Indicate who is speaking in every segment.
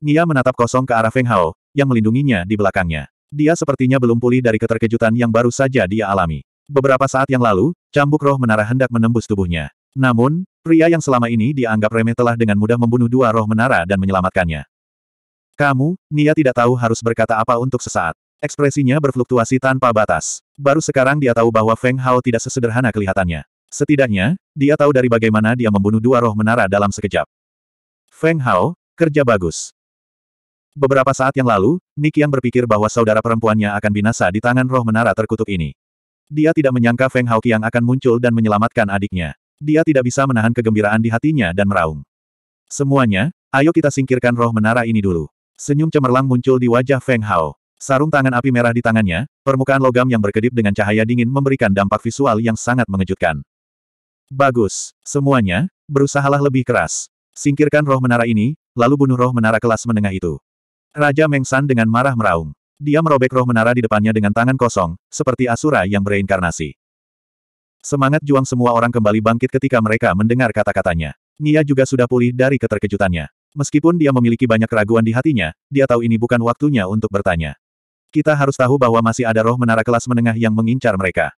Speaker 1: Nia menatap kosong ke arah Feng Hao, yang melindunginya di belakangnya. Dia sepertinya belum pulih dari keterkejutan yang baru saja dia alami. Beberapa saat yang lalu, cambuk roh menara hendak menembus tubuhnya. Namun, pria yang selama ini dianggap remeh telah dengan mudah membunuh dua roh menara dan menyelamatkannya. Kamu, Nia tidak tahu harus berkata apa untuk sesaat. Ekspresinya berfluktuasi tanpa batas. Baru sekarang dia tahu bahwa Feng Hao tidak sesederhana kelihatannya. Setidaknya, dia tahu dari bagaimana dia membunuh dua roh menara dalam sekejap. Feng Hao, kerja bagus. Beberapa saat yang lalu, Nick yang berpikir bahwa saudara perempuannya akan binasa di tangan roh menara terkutuk ini. Dia tidak menyangka Feng Hao Haoqiang akan muncul dan menyelamatkan adiknya. Dia tidak bisa menahan kegembiraan di hatinya dan meraung. Semuanya, ayo kita singkirkan roh menara ini dulu. Senyum cemerlang muncul di wajah Feng Hao. Sarung tangan api merah di tangannya, permukaan logam yang berkedip dengan cahaya dingin memberikan dampak visual yang sangat mengejutkan. Bagus, semuanya, berusahalah lebih keras. Singkirkan roh menara ini, lalu bunuh roh menara kelas menengah itu. Raja Mengsan dengan marah meraung. Dia merobek roh menara di depannya dengan tangan kosong, seperti Asura yang bereinkarnasi. Semangat juang semua orang kembali bangkit ketika mereka mendengar kata-katanya. Nia juga sudah pulih dari keterkejutannya. Meskipun dia memiliki banyak keraguan di hatinya, dia tahu ini bukan waktunya untuk bertanya. Kita harus tahu bahwa masih ada roh menara kelas menengah yang mengincar mereka.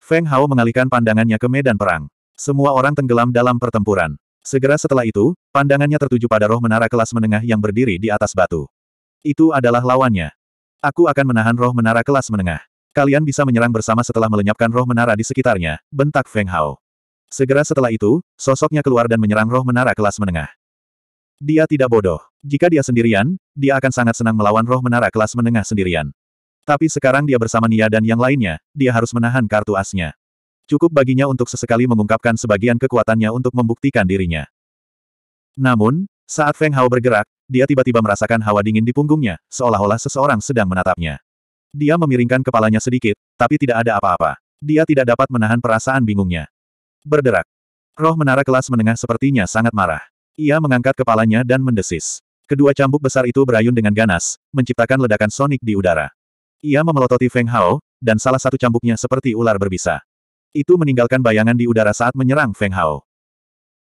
Speaker 1: Feng Hao mengalihkan pandangannya ke medan perang. Semua orang tenggelam dalam pertempuran. Segera setelah itu, pandangannya tertuju pada roh menara kelas menengah yang berdiri di atas batu. Itu adalah lawannya. Aku akan menahan roh menara kelas menengah. Kalian bisa menyerang bersama setelah melenyapkan roh menara di sekitarnya, bentak Feng Hao. Segera setelah itu, sosoknya keluar dan menyerang roh menara kelas menengah. Dia tidak bodoh. Jika dia sendirian, dia akan sangat senang melawan roh menara kelas menengah sendirian. Tapi sekarang dia bersama Nia dan yang lainnya, dia harus menahan kartu asnya. Cukup baginya untuk sesekali mengungkapkan sebagian kekuatannya untuk membuktikan dirinya. Namun, saat Feng Hao bergerak, dia tiba-tiba merasakan hawa dingin di punggungnya, seolah-olah seseorang sedang menatapnya. Dia memiringkan kepalanya sedikit, tapi tidak ada apa-apa. Dia tidak dapat menahan perasaan bingungnya. Berderak. Roh menara kelas menengah sepertinya sangat marah. Ia mengangkat kepalanya dan mendesis. Kedua cambuk besar itu berayun dengan ganas, menciptakan ledakan sonik di udara. Ia memelototi Feng Hao, dan salah satu cambuknya seperti ular berbisa. Itu meninggalkan bayangan di udara saat menyerang Feng Hao.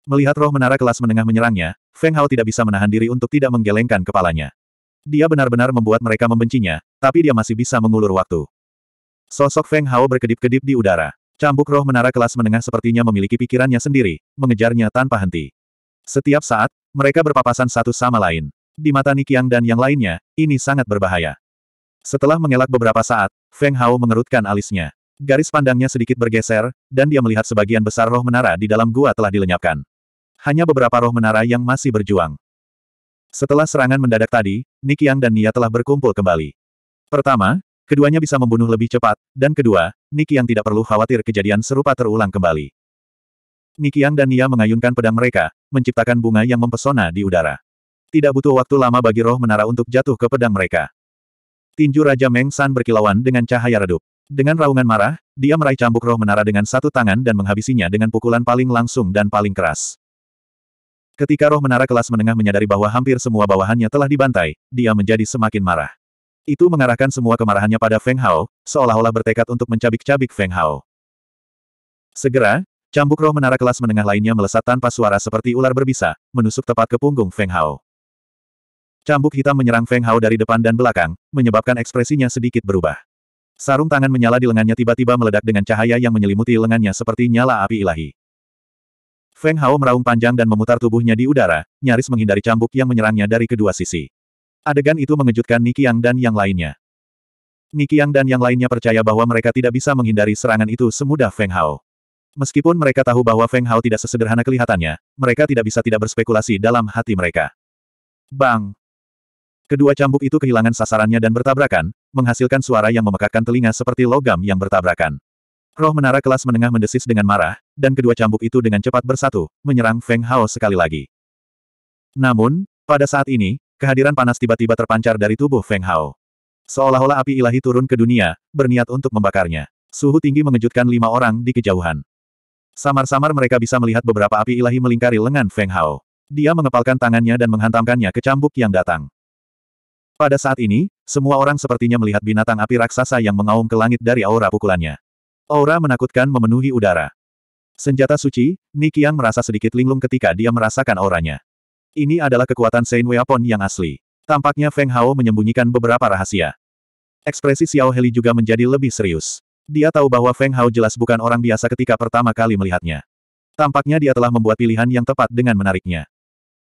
Speaker 1: Melihat roh menara kelas menengah menyerangnya, Feng Hao tidak bisa menahan diri untuk tidak menggelengkan kepalanya. Dia benar-benar membuat mereka membencinya, tapi dia masih bisa mengulur waktu. Sosok Feng Hao berkedip-kedip di udara. Cambuk roh menara kelas menengah sepertinya memiliki pikirannya sendiri, mengejarnya tanpa henti. Setiap saat, mereka berpapasan satu sama lain. Di mata Nikiang dan yang lainnya, ini sangat berbahaya. Setelah mengelak beberapa saat, Feng Hao mengerutkan alisnya. Garis pandangnya sedikit bergeser, dan dia melihat sebagian besar roh menara di dalam gua telah dilenyapkan. Hanya beberapa roh menara yang masih berjuang. Setelah serangan mendadak tadi, Nikiang dan Nia telah berkumpul kembali. Pertama, keduanya bisa membunuh lebih cepat, dan kedua, Nikiang tidak perlu khawatir kejadian serupa terulang kembali. Nikiang dan Nia mengayunkan pedang mereka, menciptakan bunga yang mempesona di udara. Tidak butuh waktu lama bagi roh menara untuk jatuh ke pedang mereka. Tinju Raja Meng San berkilauan dengan cahaya redup. Dengan raungan marah, dia meraih cambuk roh menara dengan satu tangan dan menghabisinya dengan pukulan paling langsung dan paling keras. Ketika roh menara kelas menengah menyadari bahwa hampir semua bawahannya telah dibantai, dia menjadi semakin marah. Itu mengarahkan semua kemarahannya pada Feng Hao, seolah-olah bertekad untuk mencabik-cabik Feng Hao. Segera, cambuk roh menara kelas menengah lainnya melesat tanpa suara seperti ular berbisa, menusuk tepat ke punggung Feng Hao. Cambuk hitam menyerang Feng Hao dari depan dan belakang, menyebabkan ekspresinya sedikit berubah. Sarung tangan menyala di lengannya tiba-tiba meledak dengan cahaya yang menyelimuti lengannya seperti nyala api ilahi. Feng Hao meraung panjang dan memutar tubuhnya di udara, nyaris menghindari cambuk yang menyerangnya dari kedua sisi. Adegan itu mengejutkan Nikiang dan yang lainnya. Nikiang dan yang lainnya percaya bahwa mereka tidak bisa menghindari serangan itu semudah Feng Hao. Meskipun mereka tahu bahwa Feng Hao tidak sesederhana kelihatannya, mereka tidak bisa tidak berspekulasi dalam hati mereka. Bang! Kedua cambuk itu kehilangan sasarannya dan bertabrakan, menghasilkan suara yang memekakkan telinga seperti logam yang bertabrakan. Roh menara kelas menengah mendesis dengan marah, dan kedua cambuk itu dengan cepat bersatu, menyerang Feng Hao sekali lagi. Namun, pada saat ini, kehadiran panas tiba-tiba terpancar dari tubuh Feng Hao. Seolah-olah api ilahi turun ke dunia, berniat untuk membakarnya. Suhu tinggi mengejutkan lima orang di kejauhan. Samar-samar mereka bisa melihat beberapa api ilahi melingkari lengan Feng Hao. Dia mengepalkan tangannya dan menghantamkannya ke cambuk yang datang. Pada saat ini, semua orang sepertinya melihat binatang api raksasa yang mengaum ke langit dari aura pukulannya. Aura menakutkan memenuhi udara. Senjata suci, Nikiang merasa sedikit linglung ketika dia merasakan auranya. Ini adalah kekuatan Saint Weapon yang asli. Tampaknya Feng Hao menyembunyikan beberapa rahasia. Ekspresi Xiao Heli juga menjadi lebih serius. Dia tahu bahwa Feng Hao jelas bukan orang biasa ketika pertama kali melihatnya. Tampaknya dia telah membuat pilihan yang tepat dengan menariknya.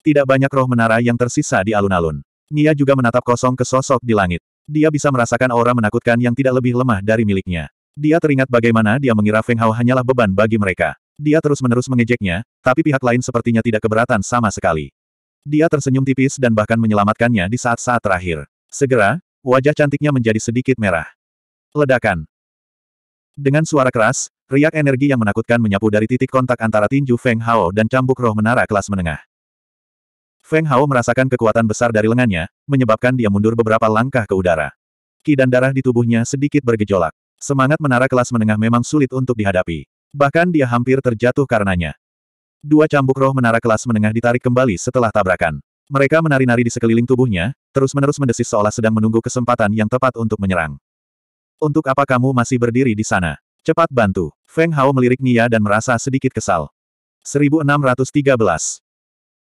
Speaker 1: Tidak banyak roh menara yang tersisa di alun-alun. Nia juga menatap kosong ke sosok di langit. Dia bisa merasakan aura menakutkan yang tidak lebih lemah dari miliknya. Dia teringat bagaimana dia mengira Feng Hao hanyalah beban bagi mereka. Dia terus-menerus mengejeknya, tapi pihak lain sepertinya tidak keberatan sama sekali. Dia tersenyum tipis dan bahkan menyelamatkannya di saat-saat terakhir. Segera, wajah cantiknya menjadi sedikit merah. Ledakan. Dengan suara keras, riak energi yang menakutkan menyapu dari titik kontak antara tinju Feng Hao dan cambuk roh menara kelas menengah. Feng Hao merasakan kekuatan besar dari lengannya, menyebabkan dia mundur beberapa langkah ke udara. Ki dan darah di tubuhnya sedikit bergejolak. Semangat menara kelas menengah memang sulit untuk dihadapi. Bahkan dia hampir terjatuh karenanya. Dua cambuk roh menara kelas menengah ditarik kembali setelah tabrakan. Mereka menari-nari di sekeliling tubuhnya, terus-menerus mendesis seolah sedang menunggu kesempatan yang tepat untuk menyerang. Untuk apa kamu masih berdiri di sana? Cepat bantu. Feng Hao melirik Nia dan merasa sedikit kesal. 1613.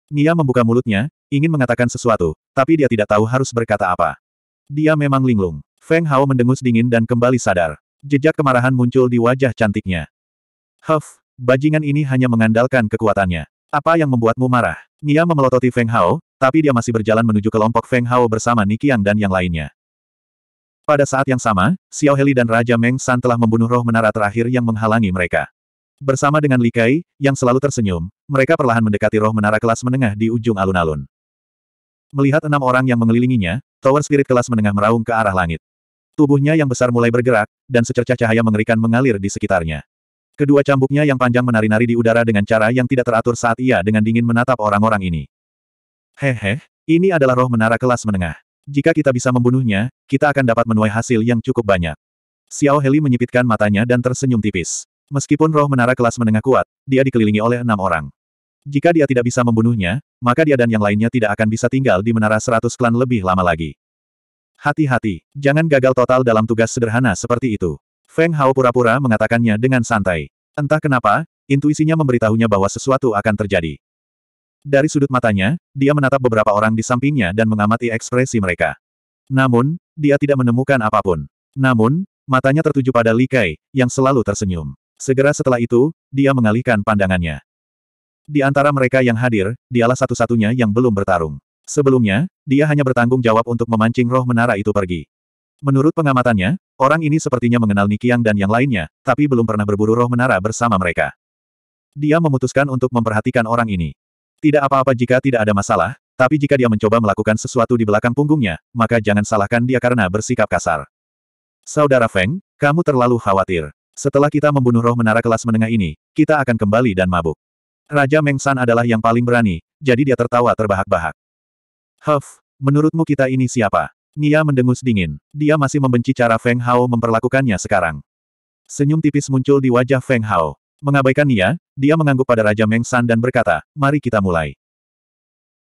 Speaker 1: Nia membuka mulutnya, ingin mengatakan sesuatu, tapi dia tidak tahu harus berkata apa. Dia memang linglung. Feng Hao mendengus dingin dan kembali sadar. Jejak kemarahan muncul di wajah cantiknya. Huff, bajingan ini hanya mengandalkan kekuatannya. Apa yang membuatmu marah? Nia memelototi Feng Hao, tapi dia masih berjalan menuju kelompok Feng Hao bersama Nikiang dan yang lainnya. Pada saat yang sama, Xiao Heli dan Raja Meng San telah membunuh roh menara terakhir yang menghalangi mereka. Bersama dengan Likai, yang selalu tersenyum, mereka perlahan mendekati roh menara kelas menengah di ujung alun-alun. Melihat enam orang yang mengelilinginya, tower spirit kelas menengah meraung ke arah langit. Tubuhnya yang besar mulai bergerak, dan secercah cahaya mengerikan mengalir di sekitarnya. Kedua cambuknya yang panjang menari-nari di udara dengan cara yang tidak teratur saat ia dengan dingin menatap orang-orang ini. Hehe, ini adalah roh menara kelas menengah. Jika kita bisa membunuhnya, kita akan dapat menuai hasil yang cukup banyak. Xiao Heli menyipitkan matanya dan tersenyum tipis. Meskipun roh menara kelas menengah kuat, dia dikelilingi oleh enam orang. Jika dia tidak bisa membunuhnya, maka dia dan yang lainnya tidak akan bisa tinggal di menara seratus klan lebih lama lagi. Hati-hati, jangan gagal total dalam tugas sederhana seperti itu. Feng Hao pura-pura mengatakannya dengan santai. Entah kenapa, intuisinya memberitahunya bahwa sesuatu akan terjadi. Dari sudut matanya, dia menatap beberapa orang di sampingnya dan mengamati ekspresi mereka. Namun, dia tidak menemukan apapun. Namun, matanya tertuju pada Li Kai, yang selalu tersenyum. Segera setelah itu, dia mengalihkan pandangannya. Di antara mereka yang hadir, dialah satu-satunya yang belum bertarung. Sebelumnya, dia hanya bertanggung jawab untuk memancing roh menara itu pergi. Menurut pengamatannya, orang ini sepertinya mengenal Nikiang dan yang lainnya, tapi belum pernah berburu roh menara bersama mereka. Dia memutuskan untuk memperhatikan orang ini. Tidak apa-apa jika tidak ada masalah, tapi jika dia mencoba melakukan sesuatu di belakang punggungnya, maka jangan salahkan dia karena bersikap kasar. Saudara Feng, kamu terlalu khawatir. Setelah kita membunuh roh menara kelas menengah ini, kita akan kembali dan mabuk. Raja Meng adalah yang paling berani, jadi dia tertawa terbahak-bahak. Huff, menurutmu kita ini siapa? Nia mendengus dingin. Dia masih membenci cara Feng Hao memperlakukannya sekarang. Senyum tipis muncul di wajah Feng Hao. Mengabaikan Nia, dia mengangguk pada Raja Meng dan berkata, mari kita mulai.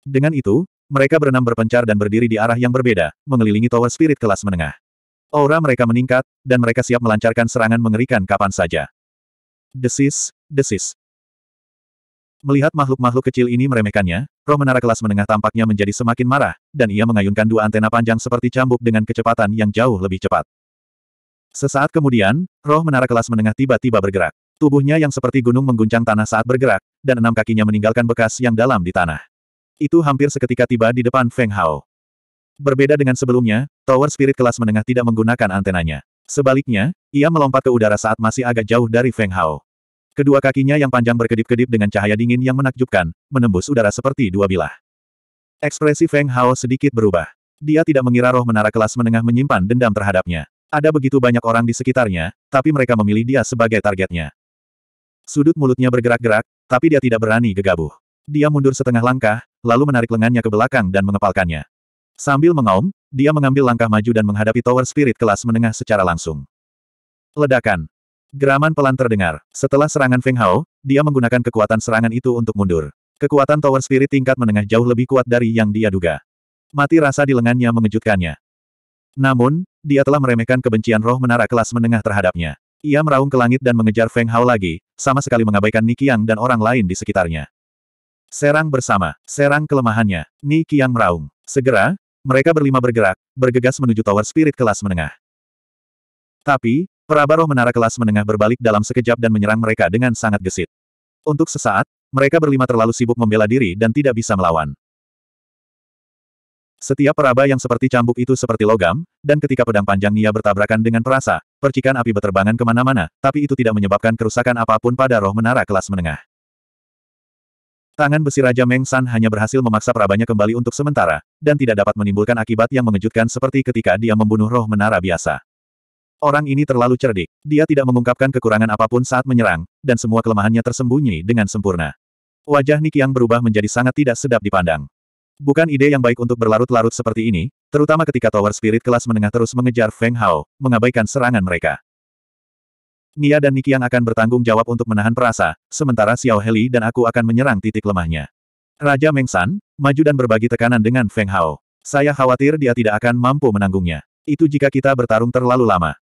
Speaker 1: Dengan itu, mereka berenam berpencar dan berdiri di arah yang berbeda, mengelilingi tower spirit kelas menengah. Aura mereka meningkat, dan mereka siap melancarkan serangan mengerikan kapan saja. Desis, desis. Melihat makhluk-makhluk kecil ini meremehkannya, roh menara kelas menengah tampaknya menjadi semakin marah, dan ia mengayunkan dua antena panjang seperti cambuk dengan kecepatan yang jauh lebih cepat. Sesaat kemudian, roh menara kelas menengah tiba-tiba bergerak. Tubuhnya yang seperti gunung mengguncang tanah saat bergerak, dan enam kakinya meninggalkan bekas yang dalam di tanah. Itu hampir seketika tiba di depan Feng Hao. Berbeda dengan sebelumnya, tower spirit kelas menengah tidak menggunakan antenanya. Sebaliknya, ia melompat ke udara saat masih agak jauh dari Feng Hao. Kedua kakinya yang panjang berkedip-kedip dengan cahaya dingin yang menakjubkan, menembus udara seperti dua bilah. Ekspresi Feng Hao sedikit berubah. Dia tidak mengira roh menara kelas menengah menyimpan dendam terhadapnya. Ada begitu banyak orang di sekitarnya, tapi mereka memilih dia sebagai targetnya. Sudut mulutnya bergerak-gerak, tapi dia tidak berani gegabah. Dia mundur setengah langkah, lalu menarik lengannya ke belakang dan mengepalkannya. Sambil mengaum, dia mengambil langkah maju dan menghadapi tower spirit kelas menengah secara langsung. Ledakan. Geraman pelan terdengar. Setelah serangan Feng Hao, dia menggunakan kekuatan serangan itu untuk mundur. Kekuatan tower spirit tingkat menengah jauh lebih kuat dari yang dia duga. Mati rasa di lengannya mengejutkannya. Namun, dia telah meremehkan kebencian roh menara kelas menengah terhadapnya. Ia meraung ke langit dan mengejar Feng Hao lagi, sama sekali mengabaikan Ni Qiang dan orang lain di sekitarnya. Serang bersama, serang kelemahannya, Ni Qiang meraung. Segera, mereka berlima bergerak, bergegas menuju tower spirit kelas menengah. Tapi, peraba roh menara kelas menengah berbalik dalam sekejap dan menyerang mereka dengan sangat gesit. Untuk sesaat, mereka berlima terlalu sibuk membela diri dan tidak bisa melawan. Setiap peraba yang seperti cambuk itu seperti logam, dan ketika pedang panjang Nia bertabrakan dengan perasa, percikan api berterbangan kemana-mana, tapi itu tidak menyebabkan kerusakan apapun pada roh menara kelas menengah. Tangan besi Raja Meng San hanya berhasil memaksa perabanya kembali untuk sementara, dan tidak dapat menimbulkan akibat yang mengejutkan seperti ketika dia membunuh roh menara biasa. Orang ini terlalu cerdik, dia tidak mengungkapkan kekurangan apapun saat menyerang, dan semua kelemahannya tersembunyi dengan sempurna. Wajah yang berubah menjadi sangat tidak sedap dipandang. Bukan ide yang baik untuk berlarut-larut seperti ini, terutama ketika Tower Spirit kelas menengah terus mengejar Feng Hao, mengabaikan serangan mereka. Nia dan Nikiang akan bertanggung jawab untuk menahan perasa, sementara Xiao Heli dan aku akan menyerang titik lemahnya. Raja Mengsan, maju dan berbagi tekanan dengan Feng Hao. Saya khawatir dia tidak akan mampu menanggungnya. Itu jika kita bertarung terlalu lama.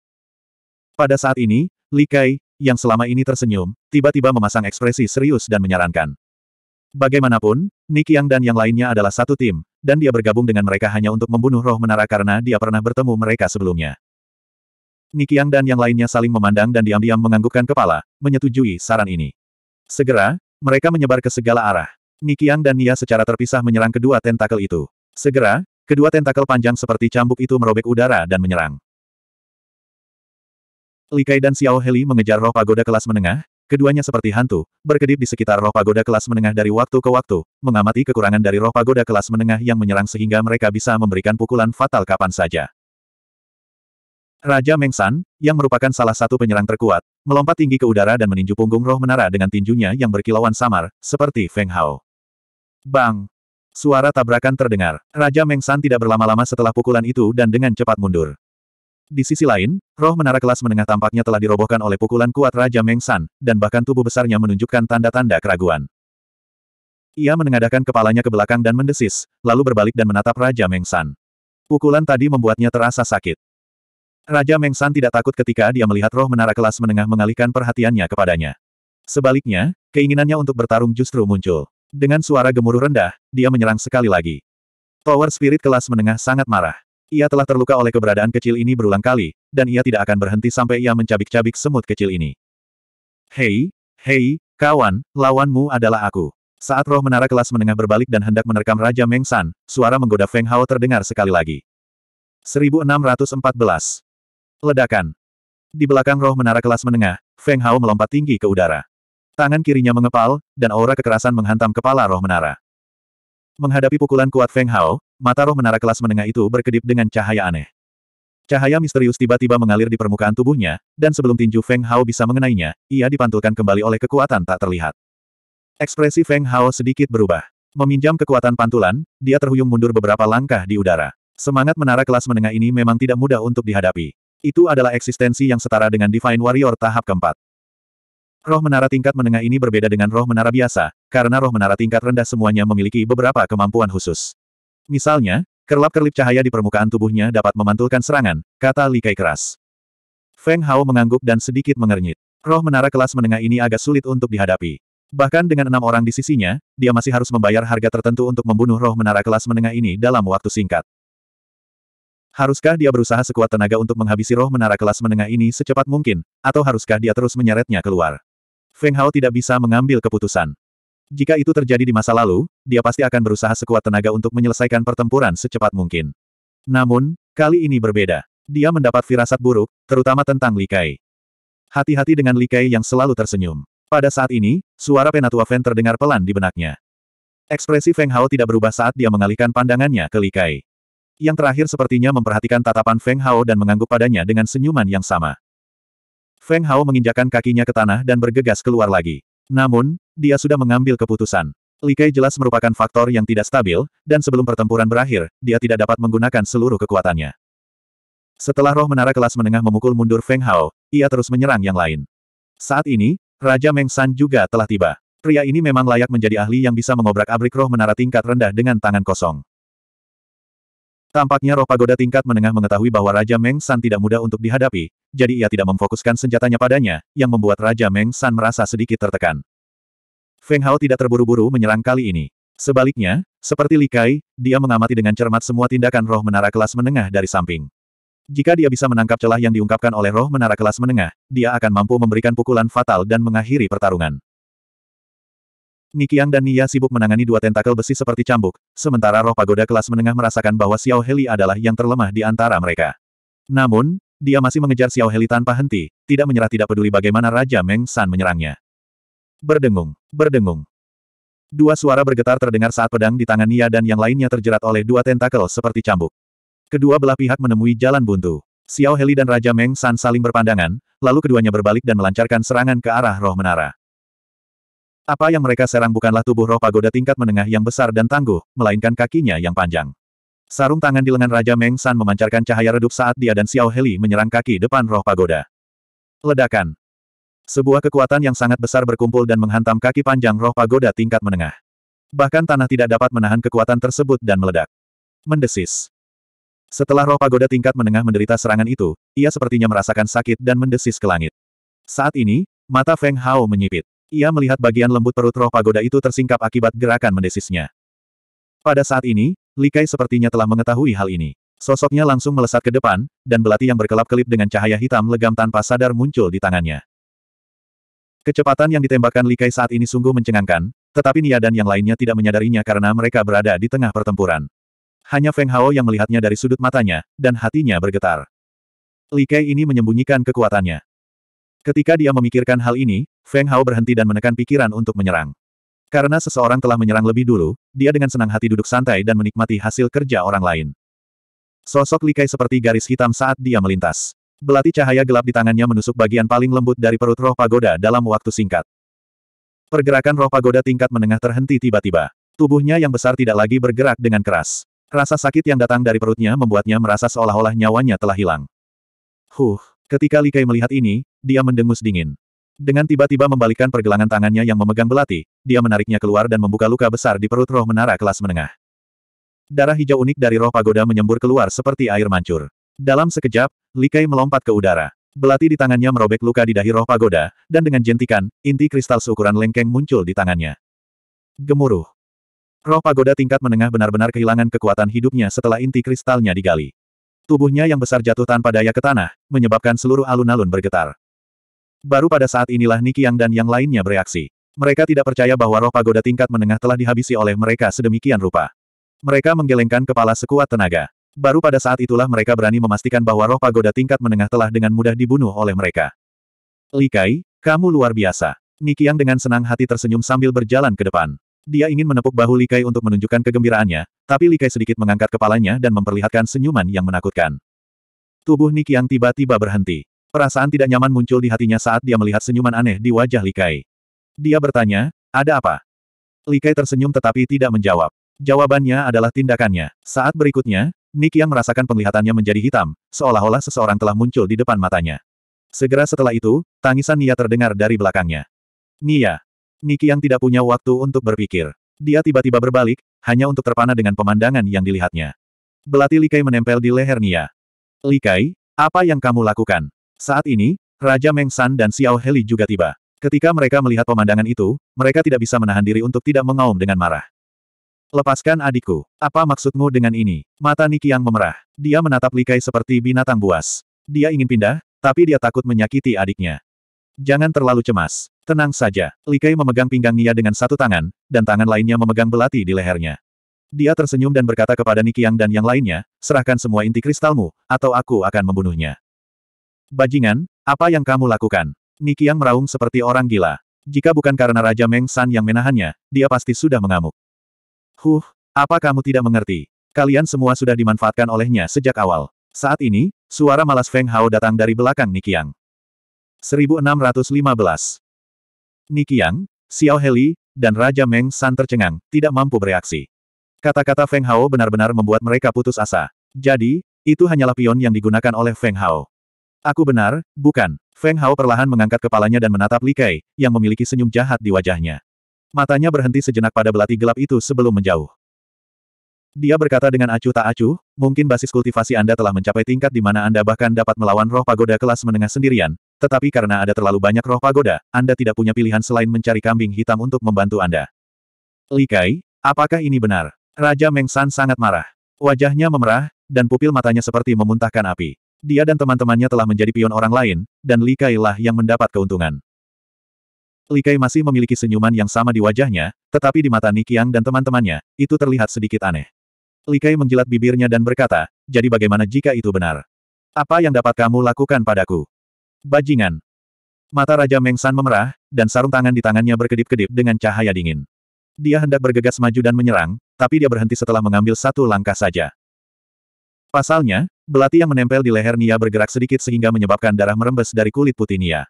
Speaker 1: Pada saat ini, Li Kai, yang selama ini tersenyum, tiba-tiba memasang ekspresi serius dan menyarankan. Bagaimanapun, Nikiang dan yang lainnya adalah satu tim, dan dia bergabung dengan mereka hanya untuk membunuh roh menara karena dia pernah bertemu mereka sebelumnya. Nikiang dan yang lainnya saling memandang dan diam-diam menganggukkan kepala, menyetujui saran ini. Segera, mereka menyebar ke segala arah. Nikiang dan Nia secara terpisah menyerang kedua tentakel itu. Segera, kedua tentakel panjang seperti cambuk itu merobek udara dan menyerang. Li Kai dan Xiao Heli mengejar roh pagoda kelas menengah, keduanya seperti hantu, berkedip di sekitar roh pagoda kelas menengah dari waktu ke waktu, mengamati kekurangan dari roh pagoda kelas menengah yang menyerang sehingga mereka bisa memberikan pukulan fatal kapan saja. Raja Mengsan, yang merupakan salah satu penyerang terkuat, melompat tinggi ke udara dan meninju punggung roh menara dengan tinjunya yang berkilauan samar, seperti Feng Hao. Bang! Suara tabrakan terdengar. Raja Mengsan tidak berlama-lama setelah pukulan itu dan dengan cepat mundur. Di sisi lain, roh menara kelas menengah tampaknya telah dirobohkan oleh pukulan kuat Raja Mengsan, dan bahkan tubuh besarnya menunjukkan tanda-tanda keraguan. Ia menengadahkan kepalanya ke belakang dan mendesis, lalu berbalik dan menatap Raja Mengsan. Pukulan tadi membuatnya terasa sakit. Raja Mengsan tidak takut ketika dia melihat roh menara kelas menengah mengalihkan perhatiannya kepadanya. Sebaliknya, keinginannya untuk bertarung justru muncul. Dengan suara gemuruh rendah, dia menyerang sekali lagi. Tower Spirit kelas menengah sangat marah. Ia telah terluka oleh keberadaan kecil ini berulang kali, dan ia tidak akan berhenti sampai ia mencabik-cabik semut kecil ini. Hei, hei, kawan, lawanmu adalah aku. Saat roh menara kelas menengah berbalik dan hendak menerkam Raja Mengsan, suara menggoda Feng Hao terdengar sekali lagi. 1614. Ledakan. Di belakang roh menara kelas menengah, Feng Hao melompat tinggi ke udara. Tangan kirinya mengepal, dan aura kekerasan menghantam kepala roh menara. Menghadapi pukulan kuat Feng Hao, mata roh menara kelas menengah itu berkedip dengan cahaya aneh. Cahaya misterius tiba-tiba mengalir di permukaan tubuhnya, dan sebelum tinju Feng Hao bisa mengenainya, ia dipantulkan kembali oleh kekuatan tak terlihat. Ekspresi Feng Hao sedikit berubah. Meminjam kekuatan pantulan, dia terhuyung mundur beberapa langkah di udara. Semangat menara kelas menengah ini memang tidak mudah untuk dihadapi. Itu adalah eksistensi yang setara dengan Divine Warrior tahap keempat. Roh menara tingkat menengah ini berbeda dengan roh menara biasa, karena roh menara tingkat rendah semuanya memiliki beberapa kemampuan khusus. Misalnya, kerlap-kerlip cahaya di permukaan tubuhnya dapat memantulkan serangan, kata Li Kai keras. Feng Hao mengangguk dan sedikit mengernyit. Roh menara kelas menengah ini agak sulit untuk dihadapi. Bahkan dengan enam orang di sisinya, dia masih harus membayar harga tertentu untuk membunuh roh menara kelas menengah ini dalam waktu singkat. Haruskah dia berusaha sekuat tenaga untuk menghabisi roh menara kelas menengah ini secepat mungkin, atau haruskah dia terus menyeretnya keluar? Feng Hao tidak bisa mengambil keputusan. Jika itu terjadi di masa lalu, dia pasti akan berusaha sekuat tenaga untuk menyelesaikan pertempuran secepat mungkin. Namun, kali ini berbeda. Dia mendapat firasat buruk, terutama tentang Li Kai. Hati-hati dengan Li Kai yang selalu tersenyum. Pada saat ini, suara Penatua Feng terdengar pelan di benaknya. Ekspresi Feng Hao tidak berubah saat dia mengalihkan pandangannya ke Li Kai yang terakhir sepertinya memperhatikan tatapan Feng Hao dan mengangguk padanya dengan senyuman yang sama. Feng Hao menginjakan kakinya ke tanah dan bergegas keluar lagi. Namun, dia sudah mengambil keputusan. Li Kei jelas merupakan faktor yang tidak stabil, dan sebelum pertempuran berakhir, dia tidak dapat menggunakan seluruh kekuatannya. Setelah roh menara kelas menengah memukul mundur Feng Hao, ia terus menyerang yang lain. Saat ini, Raja Meng San juga telah tiba. Pria ini memang layak menjadi ahli yang bisa mengobrak-abrik roh menara tingkat rendah dengan tangan kosong. Tampaknya roh pagoda tingkat menengah mengetahui bahwa Raja Meng San tidak mudah untuk dihadapi, jadi ia tidak memfokuskan senjatanya padanya, yang membuat Raja Meng San merasa sedikit tertekan. Feng Hao tidak terburu-buru menyerang kali ini. Sebaliknya, seperti Li Kai, dia mengamati dengan cermat semua tindakan roh menara kelas menengah dari samping. Jika dia bisa menangkap celah yang diungkapkan oleh roh menara kelas menengah, dia akan mampu memberikan pukulan fatal dan mengakhiri pertarungan. Nikiang dan Nia ya sibuk menangani dua tentakel besi seperti cambuk, sementara roh pagoda kelas menengah merasakan bahwa Xiao Heli adalah yang terlemah di antara mereka. Namun, dia masih mengejar Xiao Heli tanpa henti, tidak menyerah tidak peduli bagaimana Raja Meng San menyerangnya. Berdengung, berdengung. Dua suara bergetar terdengar saat pedang di tangan Nia ya dan yang lainnya terjerat oleh dua tentakel seperti cambuk. Kedua belah pihak menemui jalan buntu. Xiao Heli dan Raja Meng San saling berpandangan, lalu keduanya berbalik dan melancarkan serangan ke arah roh menara. Apa yang mereka serang bukanlah tubuh roh pagoda tingkat menengah yang besar dan tangguh, melainkan kakinya yang panjang. Sarung tangan di lengan Raja Meng San memancarkan cahaya redup saat dia dan Xiao Heli menyerang kaki depan roh pagoda. Ledakan. Sebuah kekuatan yang sangat besar berkumpul dan menghantam kaki panjang roh pagoda tingkat menengah. Bahkan tanah tidak dapat menahan kekuatan tersebut dan meledak. Mendesis. Setelah roh pagoda tingkat menengah menderita serangan itu, ia sepertinya merasakan sakit dan mendesis ke langit. Saat ini, mata Feng Hao menyipit. Ia melihat bagian lembut perut roh pagoda itu tersingkap akibat gerakan mendesisnya. Pada saat ini, Likai sepertinya telah mengetahui hal ini. Sosoknya langsung melesat ke depan, dan belati yang berkelap-kelip dengan cahaya hitam legam tanpa sadar muncul di tangannya. Kecepatan yang ditembakkan Likai saat ini sungguh mencengangkan, tetapi Nia dan yang lainnya tidak menyadarinya karena mereka berada di tengah pertempuran. Hanya Feng Hao yang melihatnya dari sudut matanya, dan hatinya bergetar. Likai ini menyembunyikan kekuatannya. Ketika dia memikirkan hal ini, Feng Hao berhenti dan menekan pikiran untuk menyerang. Karena seseorang telah menyerang lebih dulu, dia dengan senang hati duduk santai dan menikmati hasil kerja orang lain. Sosok Likai seperti garis hitam saat dia melintas. Belati cahaya gelap di tangannya menusuk bagian paling lembut dari perut roh pagoda dalam waktu singkat. Pergerakan roh pagoda tingkat menengah terhenti tiba-tiba. Tubuhnya yang besar tidak lagi bergerak dengan keras. Rasa sakit yang datang dari perutnya membuatnya merasa seolah-olah nyawanya telah hilang. Huh, Ketika Li Kai melihat ini, dia mendengus dingin. Dengan tiba-tiba membalikkan pergelangan tangannya yang memegang belati, dia menariknya keluar dan membuka luka besar di perut roh menara kelas menengah. Darah hijau unik dari roh pagoda menyembur keluar seperti air mancur. Dalam sekejap, Li Kai melompat ke udara. Belati di tangannya merobek luka di dahi roh pagoda, dan dengan jentikan, inti kristal seukuran lengkeng muncul di tangannya. Gemuruh. Roh pagoda tingkat menengah benar-benar kehilangan kekuatan hidupnya setelah inti kristalnya digali. Tubuhnya yang besar jatuh tanpa daya ke tanah, menyebabkan seluruh alun-alun bergetar. Baru pada saat inilah Nikiang dan yang lainnya bereaksi. Mereka tidak percaya bahwa roh pagoda tingkat menengah telah dihabisi oleh mereka sedemikian rupa. Mereka menggelengkan kepala sekuat tenaga. Baru pada saat itulah mereka berani memastikan bahwa roh pagoda tingkat menengah telah dengan mudah dibunuh oleh mereka. Likai, kamu luar biasa. Nikiang dengan senang hati tersenyum sambil berjalan ke depan. Dia ingin menepuk bahu Likai untuk menunjukkan kegembiraannya, tapi Likai sedikit mengangkat kepalanya dan memperlihatkan senyuman yang menakutkan. Tubuh Nick yang tiba-tiba berhenti. Perasaan tidak nyaman muncul di hatinya saat dia melihat senyuman aneh di wajah Likai. Dia bertanya, ada apa? Likai tersenyum tetapi tidak menjawab. Jawabannya adalah tindakannya. Saat berikutnya, Nick yang merasakan penglihatannya menjadi hitam, seolah-olah seseorang telah muncul di depan matanya. Segera setelah itu, tangisan Nia terdengar dari belakangnya. Nia, Niki yang tidak punya waktu untuk berpikir. Dia tiba-tiba berbalik, hanya untuk terpana dengan pemandangan yang dilihatnya. Belati Likai menempel di leher Nia. Likai, apa yang kamu lakukan? Saat ini, Raja Meng San dan Xiao Heli juga tiba. Ketika mereka melihat pemandangan itu, mereka tidak bisa menahan diri untuk tidak mengaum dengan marah. Lepaskan adikku. Apa maksudmu dengan ini? Mata Niki yang memerah. Dia menatap Likai seperti binatang buas. Dia ingin pindah, tapi dia takut menyakiti adiknya. Jangan terlalu cemas. Tenang saja. Li Likai memegang pinggang Nia dengan satu tangan, dan tangan lainnya memegang belati di lehernya. Dia tersenyum dan berkata kepada Nikiang dan yang lainnya, serahkan semua inti kristalmu, atau aku akan membunuhnya. Bajingan, apa yang kamu lakukan? Nikiang meraung seperti orang gila. Jika bukan karena Raja Meng San yang menahannya, dia pasti sudah mengamuk. Huh, apa kamu tidak mengerti? Kalian semua sudah dimanfaatkan olehnya sejak awal. Saat ini, suara malas Feng Hao datang dari belakang Nikiang. 1615. Nikiang, Xiao Heli, dan Raja Meng San tercengang, tidak mampu bereaksi. Kata-kata Feng Hao benar-benar membuat mereka putus asa. Jadi, itu hanyalah pion yang digunakan oleh Feng Hao. Aku benar, bukan. Feng Hao perlahan mengangkat kepalanya dan menatap Li Kai, yang memiliki senyum jahat di wajahnya. Matanya berhenti sejenak pada belati gelap itu sebelum menjauh. Dia berkata dengan acuh tak acuh, mungkin basis kultivasi Anda telah mencapai tingkat di mana Anda bahkan dapat melawan roh pagoda kelas menengah sendirian, tetapi karena ada terlalu banyak roh pagoda, Anda tidak punya pilihan selain mencari kambing hitam untuk membantu Anda. Li Kai, apakah ini benar? Raja Meng San sangat marah. Wajahnya memerah, dan pupil matanya seperti memuntahkan api. Dia dan teman-temannya telah menjadi pion orang lain, dan Li Kai lah yang mendapat keuntungan. Li Kai masih memiliki senyuman yang sama di wajahnya, tetapi di mata Nikiang dan teman-temannya, itu terlihat sedikit aneh. Li Kai menjilat bibirnya dan berkata, jadi bagaimana jika itu benar? Apa yang dapat kamu lakukan padaku? Bajingan. Mata Raja Mengsan memerah, dan sarung tangan di tangannya berkedip-kedip dengan cahaya dingin. Dia hendak bergegas maju dan menyerang, tapi dia berhenti setelah mengambil satu langkah saja. Pasalnya, belati yang menempel di leher Nia bergerak sedikit sehingga menyebabkan darah merembes dari kulit putih Nia.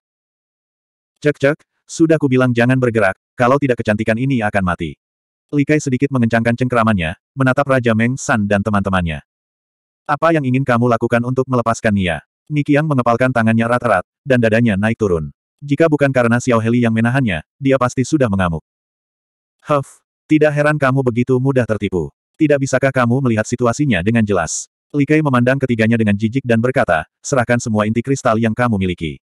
Speaker 1: Cek-cek, sudah kubilang jangan bergerak, kalau tidak kecantikan ini akan mati. Li Kai sedikit mengencangkan cengkeramannya, menatap Raja Meng San dan teman-temannya. Apa yang ingin kamu lakukan untuk melepaskan Nia? Nikiang mengepalkan tangannya rat-rat, dan dadanya naik turun. Jika bukan karena Xiao Heli yang menahannya, dia pasti sudah mengamuk. Huff, tidak heran kamu begitu mudah tertipu. Tidak bisakah kamu melihat situasinya dengan jelas? Li Kai memandang ketiganya dengan jijik dan berkata, serahkan semua inti kristal yang kamu miliki.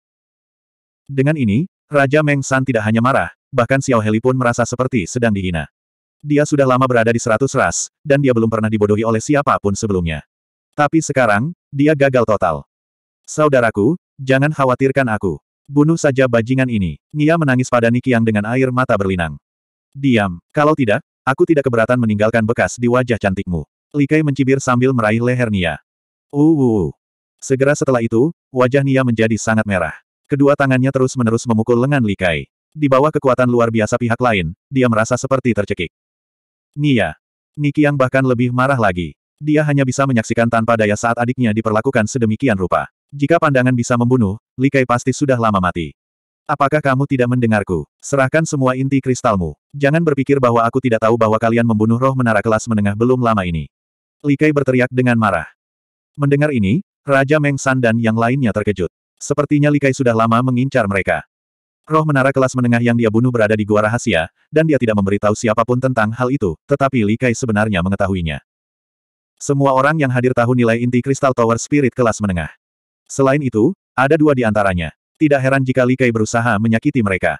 Speaker 1: Dengan ini, Raja Meng San tidak hanya marah, bahkan Xiao Heli pun merasa seperti sedang dihina. Dia sudah lama berada di seratus ras, dan dia belum pernah dibodohi oleh siapapun sebelumnya. Tapi sekarang, dia gagal total. Saudaraku, jangan khawatirkan aku. Bunuh saja bajingan ini. Nia menangis pada Nikiang dengan air mata berlinang. Diam, kalau tidak, aku tidak keberatan meninggalkan bekas di wajah cantikmu. Likai mencibir sambil meraih leher Nia. Uh, Segera setelah itu, wajah Nia menjadi sangat merah. Kedua tangannya terus-menerus memukul lengan Likai. Di bawah kekuatan luar biasa pihak lain, dia merasa seperti tercekik. Nia. Nikiang bahkan lebih marah lagi. Dia hanya bisa menyaksikan tanpa daya saat adiknya diperlakukan sedemikian rupa. Jika pandangan bisa membunuh, Likai pasti sudah lama mati. Apakah kamu tidak mendengarku? Serahkan semua inti kristalmu. Jangan berpikir bahwa aku tidak tahu bahwa kalian membunuh roh menara kelas menengah belum lama ini. Likai berteriak dengan marah. Mendengar ini, Raja Meng San dan yang lainnya terkejut. Sepertinya Likai sudah lama mengincar mereka. Roh menara kelas menengah yang dia bunuh berada di gua rahasia, dan dia tidak memberitahu siapapun tentang hal itu, tetapi Li Kai sebenarnya mengetahuinya. Semua orang yang hadir tahu nilai inti kristal Tower Spirit kelas menengah. Selain itu, ada dua di antaranya. Tidak heran jika Li Kai berusaha menyakiti mereka.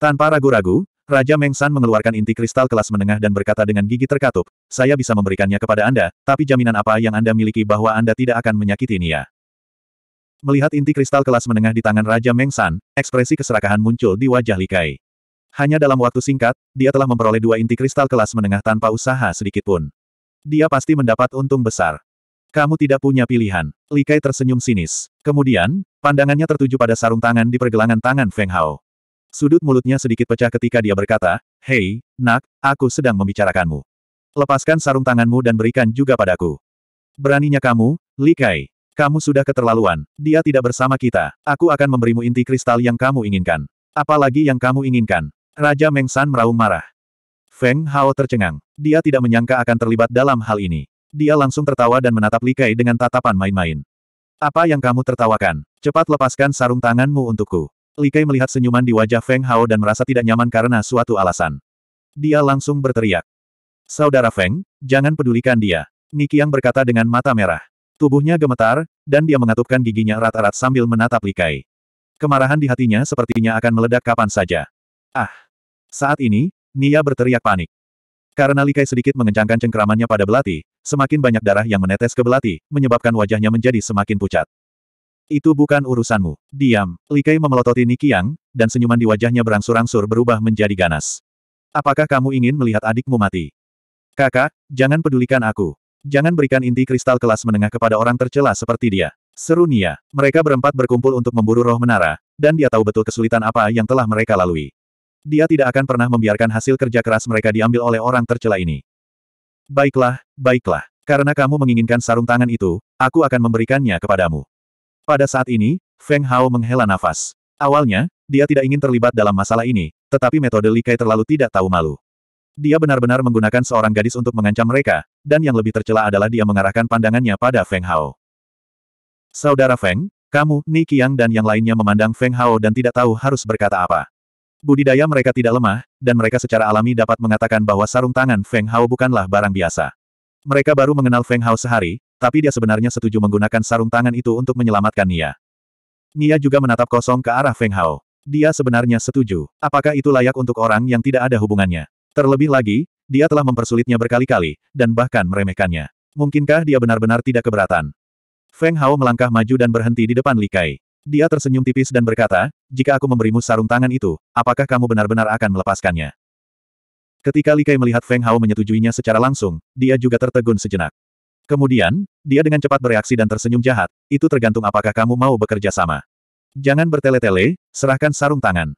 Speaker 1: Tanpa ragu-ragu, Raja Mengsan mengeluarkan inti kristal kelas menengah dan berkata dengan gigi terkatup, saya bisa memberikannya kepada Anda, tapi jaminan apa yang Anda miliki bahwa Anda tidak akan menyakiti Nia. Melihat inti kristal kelas menengah di tangan Raja Meng ekspresi keserakahan muncul di wajah Likai. Hanya dalam waktu singkat, dia telah memperoleh dua inti kristal kelas menengah tanpa usaha sedikit pun. Dia pasti mendapat untung besar. Kamu tidak punya pilihan. Likai tersenyum sinis. Kemudian, pandangannya tertuju pada sarung tangan di pergelangan tangan Feng Hao. Sudut mulutnya sedikit pecah ketika dia berkata, Hei, nak, aku sedang membicarakanmu. Lepaskan sarung tanganmu dan berikan juga padaku. Beraninya kamu, Likai. Kamu sudah keterlaluan, dia tidak bersama kita. Aku akan memberimu inti kristal yang kamu inginkan. Apalagi yang kamu inginkan. Raja Meng meraung marah. Feng Hao tercengang. Dia tidak menyangka akan terlibat dalam hal ini. Dia langsung tertawa dan menatap Li Kai dengan tatapan main-main. Apa yang kamu tertawakan? Cepat lepaskan sarung tanganmu untukku. Li Kai melihat senyuman di wajah Feng Hao dan merasa tidak nyaman karena suatu alasan. Dia langsung berteriak. Saudara Feng, jangan pedulikan dia. Nikiang berkata dengan mata merah. Tubuhnya gemetar, dan dia mengatupkan giginya erat-erat sambil menatap Likai. Kemarahan di hatinya sepertinya akan meledak kapan saja. Ah! Saat ini, Nia berteriak panik. Karena Likai sedikit mengencangkan cengkeramannya pada belati, semakin banyak darah yang menetes ke belati, menyebabkan wajahnya menjadi semakin pucat. Itu bukan urusanmu. Diam. Likai memelototi Nikiang, dan senyuman di wajahnya berangsur-angsur berubah menjadi ganas. Apakah kamu ingin melihat adikmu mati? Kakak, jangan pedulikan aku. Jangan berikan inti kristal kelas menengah kepada orang tercela seperti dia. Seru Nia. Mereka berempat berkumpul untuk memburu roh menara, dan dia tahu betul kesulitan apa yang telah mereka lalui. Dia tidak akan pernah membiarkan hasil kerja keras mereka diambil oleh orang tercela ini. Baiklah, baiklah. Karena kamu menginginkan sarung tangan itu, aku akan memberikannya kepadamu. Pada saat ini, Feng Hao menghela nafas. Awalnya, dia tidak ingin terlibat dalam masalah ini, tetapi metode Likai terlalu tidak tahu malu. Dia benar-benar menggunakan seorang gadis untuk mengancam mereka, dan yang lebih tercela adalah dia mengarahkan pandangannya pada Feng Hao. Saudara Feng, kamu, Ni Qiang dan yang lainnya memandang Feng Hao dan tidak tahu harus berkata apa. Budidaya mereka tidak lemah, dan mereka secara alami dapat mengatakan bahwa sarung tangan Feng Hao bukanlah barang biasa. Mereka baru mengenal Feng Hao sehari, tapi dia sebenarnya setuju menggunakan sarung tangan itu untuk menyelamatkan Nia. Nia juga menatap kosong ke arah Feng Hao. Dia sebenarnya setuju. Apakah itu layak untuk orang yang tidak ada hubungannya? Terlebih lagi, dia telah mempersulitnya berkali-kali, dan bahkan meremehkannya. Mungkinkah dia benar-benar tidak keberatan? Feng Hao melangkah maju dan berhenti di depan Li Kai. Dia tersenyum tipis dan berkata, jika aku memberimu sarung tangan itu, apakah kamu benar-benar akan melepaskannya? Ketika Li Kai melihat Feng Hao menyetujuinya secara langsung, dia juga tertegun sejenak. Kemudian, dia dengan cepat bereaksi dan tersenyum jahat, itu tergantung apakah kamu mau bekerja sama. Jangan bertele-tele, serahkan sarung tangan.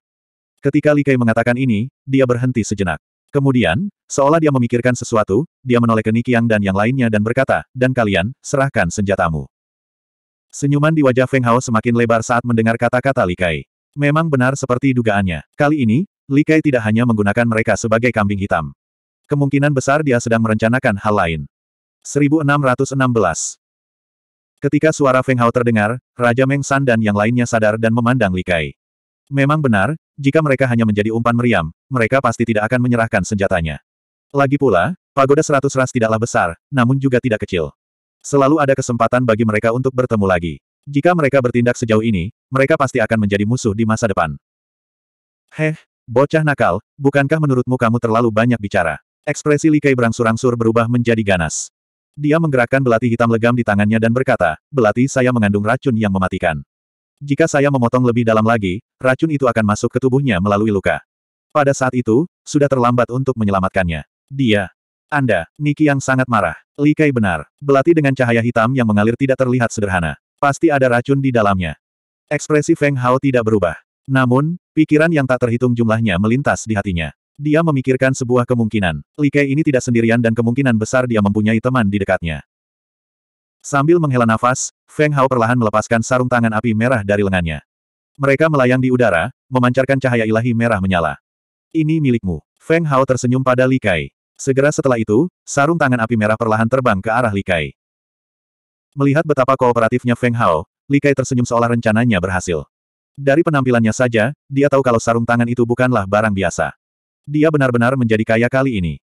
Speaker 1: Ketika Li Kai mengatakan ini, dia berhenti sejenak. Kemudian, seolah dia memikirkan sesuatu, dia menoleh ke Nikiang dan yang lainnya dan berkata, dan kalian, serahkan senjatamu. Senyuman di wajah Feng Hao semakin lebar saat mendengar kata-kata Li Kai. Memang benar seperti dugaannya. Kali ini, Li Kai tidak hanya menggunakan mereka sebagai kambing hitam. Kemungkinan besar dia sedang merencanakan hal lain. 1616 Ketika suara Feng Hao terdengar, Raja Meng San dan yang lainnya sadar dan memandang Li Kai. Memang benar, jika mereka hanya menjadi umpan meriam, mereka pasti tidak akan menyerahkan senjatanya. Lagi pula, pagoda seratus ras tidaklah besar, namun juga tidak kecil. Selalu ada kesempatan bagi mereka untuk bertemu lagi. Jika mereka bertindak sejauh ini, mereka pasti akan menjadi musuh di masa depan. Heh, bocah nakal, bukankah menurutmu kamu terlalu banyak bicara? Ekspresi Li Likai berangsur-angsur berubah menjadi ganas. Dia menggerakkan belati hitam legam di tangannya dan berkata, belati saya mengandung racun yang mematikan. Jika saya memotong lebih dalam lagi, racun itu akan masuk ke tubuhnya melalui luka. Pada saat itu, sudah terlambat untuk menyelamatkannya. Dia. Anda, Niki yang sangat marah. Likai benar. Belati dengan cahaya hitam yang mengalir tidak terlihat sederhana. Pasti ada racun di dalamnya. Ekspresi Feng Hao tidak berubah. Namun, pikiran yang tak terhitung jumlahnya melintas di hatinya. Dia memikirkan sebuah kemungkinan. Likai ini tidak sendirian dan kemungkinan besar dia mempunyai teman di dekatnya. Sambil menghela nafas, Feng Hao perlahan melepaskan sarung tangan api merah dari lengannya. Mereka melayang di udara, memancarkan cahaya ilahi merah menyala. Ini milikmu. Feng Hao tersenyum pada Li Kai. Segera setelah itu, sarung tangan api merah perlahan terbang ke arah Li Kai. Melihat betapa kooperatifnya Feng Hao, Li Kai tersenyum seolah rencananya berhasil. Dari penampilannya saja, dia tahu kalau sarung tangan itu bukanlah barang biasa. Dia benar-benar menjadi kaya kali ini.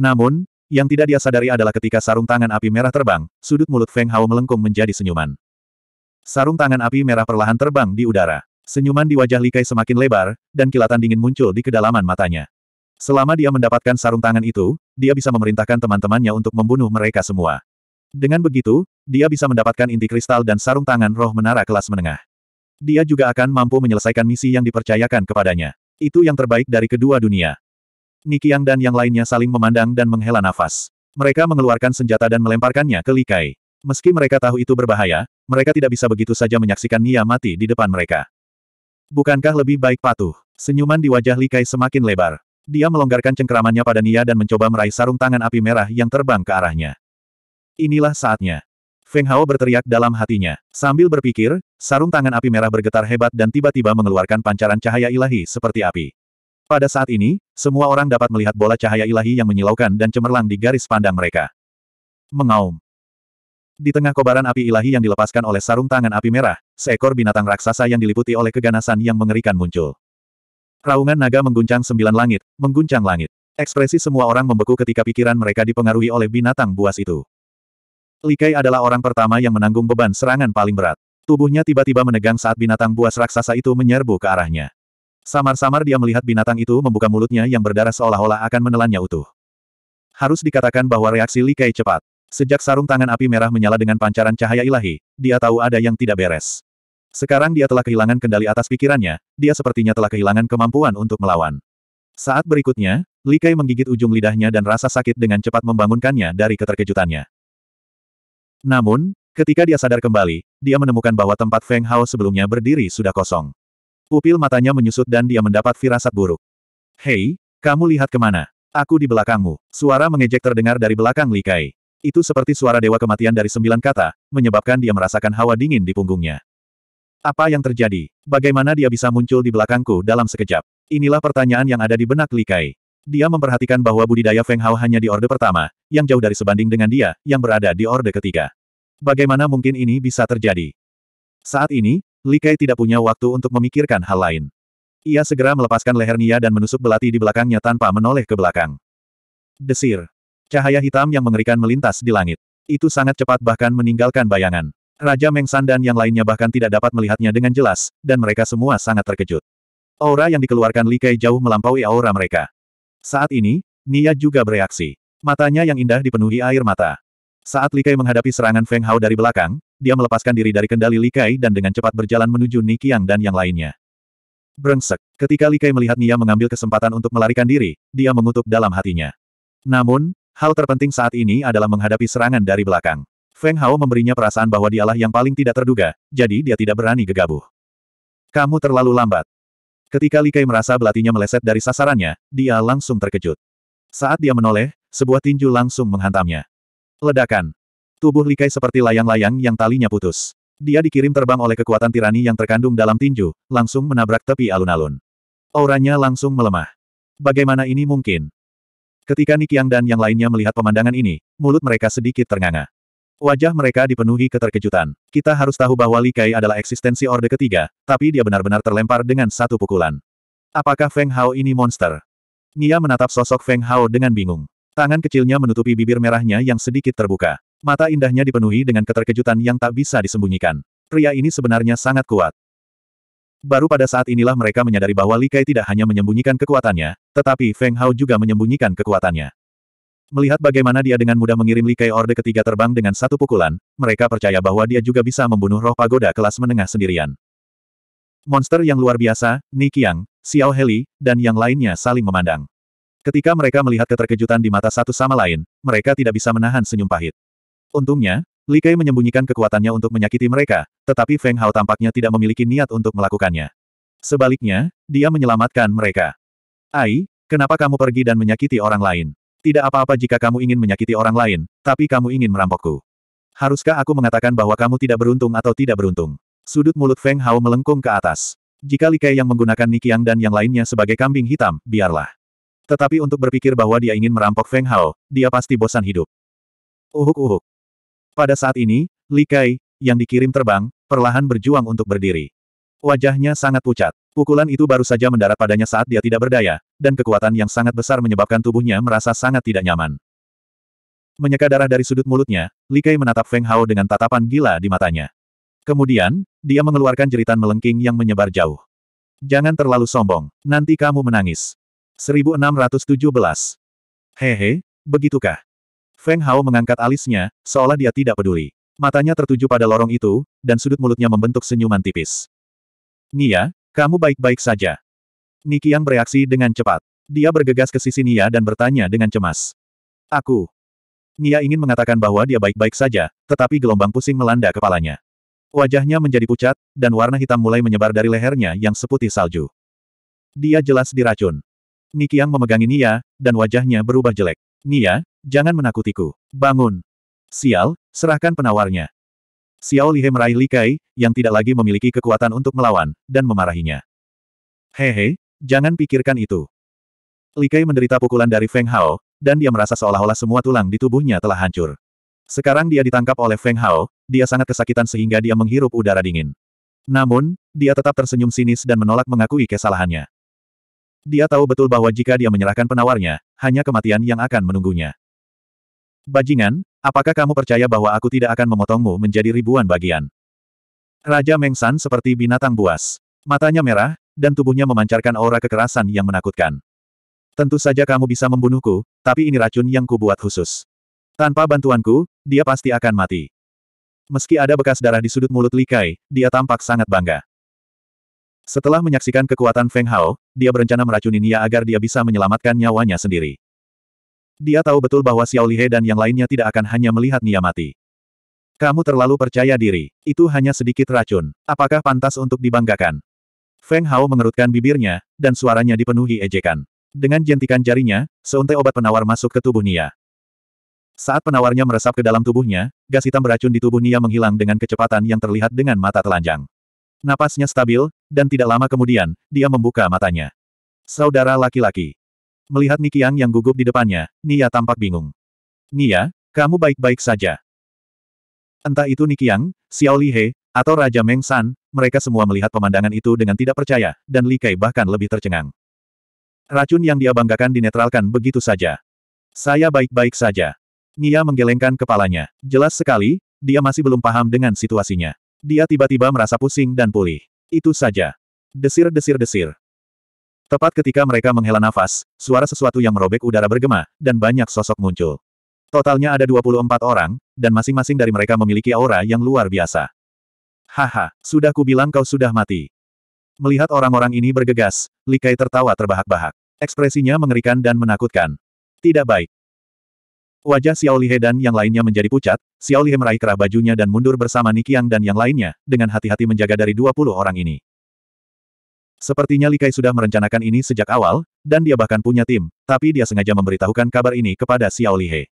Speaker 1: Namun, yang tidak dia sadari adalah ketika sarung tangan api merah terbang, sudut mulut Feng Hao melengkung menjadi senyuman. Sarung tangan api merah perlahan terbang di udara. Senyuman di wajah Li Kai semakin lebar, dan kilatan dingin muncul di kedalaman matanya. Selama dia mendapatkan sarung tangan itu, dia bisa memerintahkan teman-temannya untuk membunuh mereka semua. Dengan begitu, dia bisa mendapatkan inti kristal dan sarung tangan roh menara kelas menengah. Dia juga akan mampu menyelesaikan misi yang dipercayakan kepadanya. Itu yang terbaik dari kedua dunia. Nikiang dan yang lainnya saling memandang dan menghela nafas. Mereka mengeluarkan senjata dan melemparkannya ke Likai. Meski mereka tahu itu berbahaya, mereka tidak bisa begitu saja menyaksikan Nia mati di depan mereka. Bukankah lebih baik patuh? Senyuman di wajah Likai semakin lebar. Dia melonggarkan cengkeramannya pada Nia dan mencoba meraih sarung tangan api merah yang terbang ke arahnya. Inilah saatnya. Feng Hao berteriak dalam hatinya. Sambil berpikir, sarung tangan api merah bergetar hebat dan tiba-tiba mengeluarkan pancaran cahaya ilahi seperti api. Pada saat ini, semua orang dapat melihat bola cahaya ilahi yang menyilaukan dan cemerlang di garis pandang mereka. Mengaum. Di tengah kobaran api ilahi yang dilepaskan oleh sarung tangan api merah, seekor binatang raksasa yang diliputi oleh keganasan yang mengerikan muncul. Raungan naga mengguncang sembilan langit, mengguncang langit. Ekspresi semua orang membeku ketika pikiran mereka dipengaruhi oleh binatang buas itu. Likai adalah orang pertama yang menanggung beban serangan paling berat. Tubuhnya tiba-tiba menegang saat binatang buas raksasa itu menyerbu ke arahnya. Samar-samar dia melihat binatang itu membuka mulutnya yang berdarah seolah-olah akan menelannya utuh. Harus dikatakan bahwa reaksi Li Kai cepat. Sejak sarung tangan api merah menyala dengan pancaran cahaya ilahi, dia tahu ada yang tidak beres. Sekarang dia telah kehilangan kendali atas pikirannya, dia sepertinya telah kehilangan kemampuan untuk melawan. Saat berikutnya, Li Kai menggigit ujung lidahnya dan rasa sakit dengan cepat membangunkannya dari keterkejutannya. Namun, ketika dia sadar kembali, dia menemukan bahwa tempat Feng Hao sebelumnya berdiri sudah kosong. Pupil matanya menyusut dan dia mendapat firasat buruk. Hei, kamu lihat kemana? Aku di belakangmu. Suara mengejek terdengar dari belakang Li Kai. Itu seperti suara dewa kematian dari sembilan kata, menyebabkan dia merasakan hawa dingin di punggungnya. Apa yang terjadi? Bagaimana dia bisa muncul di belakangku dalam sekejap? Inilah pertanyaan yang ada di benak Li Kai. Dia memperhatikan bahwa budidaya Feng Hao hanya di orde pertama, yang jauh dari sebanding dengan dia, yang berada di orde ketiga. Bagaimana mungkin ini bisa terjadi? Saat ini, Li Kai tidak punya waktu untuk memikirkan hal lain. Ia segera melepaskan leher Nia dan menusuk belati di belakangnya tanpa menoleh ke belakang. Desir. Cahaya hitam yang mengerikan melintas di langit. Itu sangat cepat bahkan meninggalkan bayangan. Raja Mengsan dan yang lainnya bahkan tidak dapat melihatnya dengan jelas, dan mereka semua sangat terkejut. Aura yang dikeluarkan Li Kai jauh melampaui aura mereka. Saat ini, Nia juga bereaksi. Matanya yang indah dipenuhi air mata. Saat Li Kai menghadapi serangan Feng Hao dari belakang, dia melepaskan diri dari kendali Likai dan dengan cepat berjalan menuju Nikiang dan yang lainnya. Brengsek. Ketika Likai melihat Nia mengambil kesempatan untuk melarikan diri, dia mengutuk dalam hatinya. Namun, hal terpenting saat ini adalah menghadapi serangan dari belakang. Feng Hao memberinya perasaan bahwa dialah yang paling tidak terduga, jadi dia tidak berani gegabah. Kamu terlalu lambat. Ketika Likai merasa belatinya meleset dari sasarannya, dia langsung terkejut. Saat dia menoleh, sebuah tinju langsung menghantamnya. Ledakan. Tubuh Likai seperti layang-layang yang talinya putus. Dia dikirim terbang oleh kekuatan tirani yang terkandung dalam tinju, langsung menabrak tepi alun-alun. Auranya langsung melemah. Bagaimana ini mungkin? Ketika Nikiang dan yang lainnya melihat pemandangan ini, mulut mereka sedikit ternganga. Wajah mereka dipenuhi keterkejutan. Kita harus tahu bahwa Likai adalah eksistensi Orde Ketiga, tapi dia benar-benar terlempar dengan satu pukulan. Apakah Feng Hao ini monster? Nia menatap sosok Feng Hao dengan bingung. Tangan kecilnya menutupi bibir merahnya yang sedikit terbuka. Mata indahnya dipenuhi dengan keterkejutan yang tak bisa disembunyikan. Pria ini sebenarnya sangat kuat. Baru pada saat inilah mereka menyadari bahwa Li Kai tidak hanya menyembunyikan kekuatannya, tetapi Feng Hao juga menyembunyikan kekuatannya. Melihat bagaimana dia dengan mudah mengirim Li Kai Orde ketiga terbang dengan satu pukulan, mereka percaya bahwa dia juga bisa membunuh roh pagoda kelas menengah sendirian. Monster yang luar biasa, Ni Qiang, Xiao Heli, dan yang lainnya saling memandang. Ketika mereka melihat keterkejutan di mata satu sama lain, mereka tidak bisa menahan senyum pahit. Untungnya, Li Kei menyembunyikan kekuatannya untuk menyakiti mereka, tetapi Feng Hao tampaknya tidak memiliki niat untuk melakukannya. Sebaliknya, dia menyelamatkan mereka. Ai, kenapa kamu pergi dan menyakiti orang lain? Tidak apa-apa jika kamu ingin menyakiti orang lain, tapi kamu ingin merampokku. Haruskah aku mengatakan bahwa kamu tidak beruntung atau tidak beruntung? Sudut mulut Feng Hao melengkung ke atas. Jika Li Kei yang menggunakan Nikiang dan yang lainnya sebagai kambing hitam, biarlah. Tetapi untuk berpikir bahwa dia ingin merampok Feng Hao, dia pasti bosan hidup. Uhuk-uhuk. Pada saat ini, Li Kai, yang dikirim terbang, perlahan berjuang untuk berdiri. Wajahnya sangat pucat. Pukulan itu baru saja mendarat padanya saat dia tidak berdaya, dan kekuatan yang sangat besar menyebabkan tubuhnya merasa sangat tidak nyaman. Menyeka darah dari sudut mulutnya, Li Kai menatap Feng Hao dengan tatapan gila di matanya. Kemudian, dia mengeluarkan jeritan melengking yang menyebar jauh. Jangan terlalu sombong, nanti kamu menangis. 1617. Hehe, begitukah? Feng Hao mengangkat alisnya, seolah dia tidak peduli. Matanya tertuju pada lorong itu, dan sudut mulutnya membentuk senyuman tipis. Nia, kamu baik-baik saja. Nikiang bereaksi dengan cepat. Dia bergegas ke sisi Nia dan bertanya dengan cemas. Aku. Nia ingin mengatakan bahwa dia baik-baik saja, tetapi gelombang pusing melanda kepalanya. Wajahnya menjadi pucat, dan warna hitam mulai menyebar dari lehernya yang seputih salju. Dia jelas diracun. Nikiang memegangi Nia, dan wajahnya berubah jelek. Nia, jangan menakutiku. Bangun. Sial, serahkan penawarnya. Xiao Lihe meraih Li Kai, yang tidak lagi memiliki kekuatan untuk melawan, dan memarahinya. Hehe, jangan pikirkan itu. Li Kai menderita pukulan dari Feng Hao, dan dia merasa seolah-olah semua tulang di tubuhnya telah hancur. Sekarang dia ditangkap oleh Feng Hao, dia sangat kesakitan sehingga dia menghirup udara dingin. Namun, dia tetap tersenyum sinis dan menolak mengakui kesalahannya. Dia tahu betul bahwa jika dia menyerahkan penawarnya, hanya kematian yang akan menunggunya. Bajingan, apakah kamu percaya bahwa aku tidak akan memotongmu menjadi ribuan bagian? Raja Mengsan seperti binatang buas. Matanya merah, dan tubuhnya memancarkan aura kekerasan yang menakutkan. Tentu saja kamu bisa membunuhku, tapi ini racun yang kubuat khusus. Tanpa bantuanku, dia pasti akan mati. Meski ada bekas darah di sudut mulut Likai, dia tampak sangat bangga. Setelah menyaksikan kekuatan Feng Hao, dia berencana meracuni Nia agar dia bisa menyelamatkan nyawanya sendiri. Dia tahu betul bahwa Xiao Lihe dan yang lainnya tidak akan hanya melihat Nia mati. Kamu terlalu percaya diri, itu hanya sedikit racun. Apakah pantas untuk dibanggakan? Feng Hao mengerutkan bibirnya, dan suaranya dipenuhi ejekan. Dengan jentikan jarinya, seuntai obat penawar masuk ke tubuh Nia. Saat penawarnya meresap ke dalam tubuhnya, gas hitam beracun di tubuh Nia menghilang dengan kecepatan yang terlihat dengan mata telanjang. Napasnya stabil, dan tidak lama kemudian, dia membuka matanya. Saudara laki-laki. Melihat Nikiang yang gugup di depannya, Nia tampak bingung. Nia, kamu baik-baik saja. Entah itu Nikiang, Xiao Lihe, atau Raja Meng San, mereka semua melihat pemandangan itu dengan tidak percaya, dan Li Kai bahkan lebih tercengang. Racun yang dia banggakan dinetralkan begitu saja. Saya baik-baik saja. Nia menggelengkan kepalanya. Jelas sekali, dia masih belum paham dengan situasinya. Dia tiba-tiba merasa pusing dan pulih. Itu saja. Desir-desir-desir. Tepat ketika mereka menghela nafas, suara sesuatu yang merobek udara bergema, dan banyak sosok muncul. Totalnya ada 24 orang, dan masing-masing dari mereka memiliki aura yang luar biasa. Haha, sudah kubilang kau sudah mati. Melihat orang-orang ini bergegas, Likai tertawa terbahak-bahak. Ekspresinya mengerikan dan menakutkan. Tidak baik. Wajah Xiao Lihe dan yang lainnya menjadi pucat, Xiao Lihe meraih kerah bajunya dan mundur bersama Nikiang dan yang lainnya, dengan hati-hati menjaga dari 20 orang ini. Sepertinya Li Kai sudah merencanakan ini sejak awal, dan dia bahkan punya tim, tapi dia sengaja memberitahukan kabar ini kepada Xiao Lihe.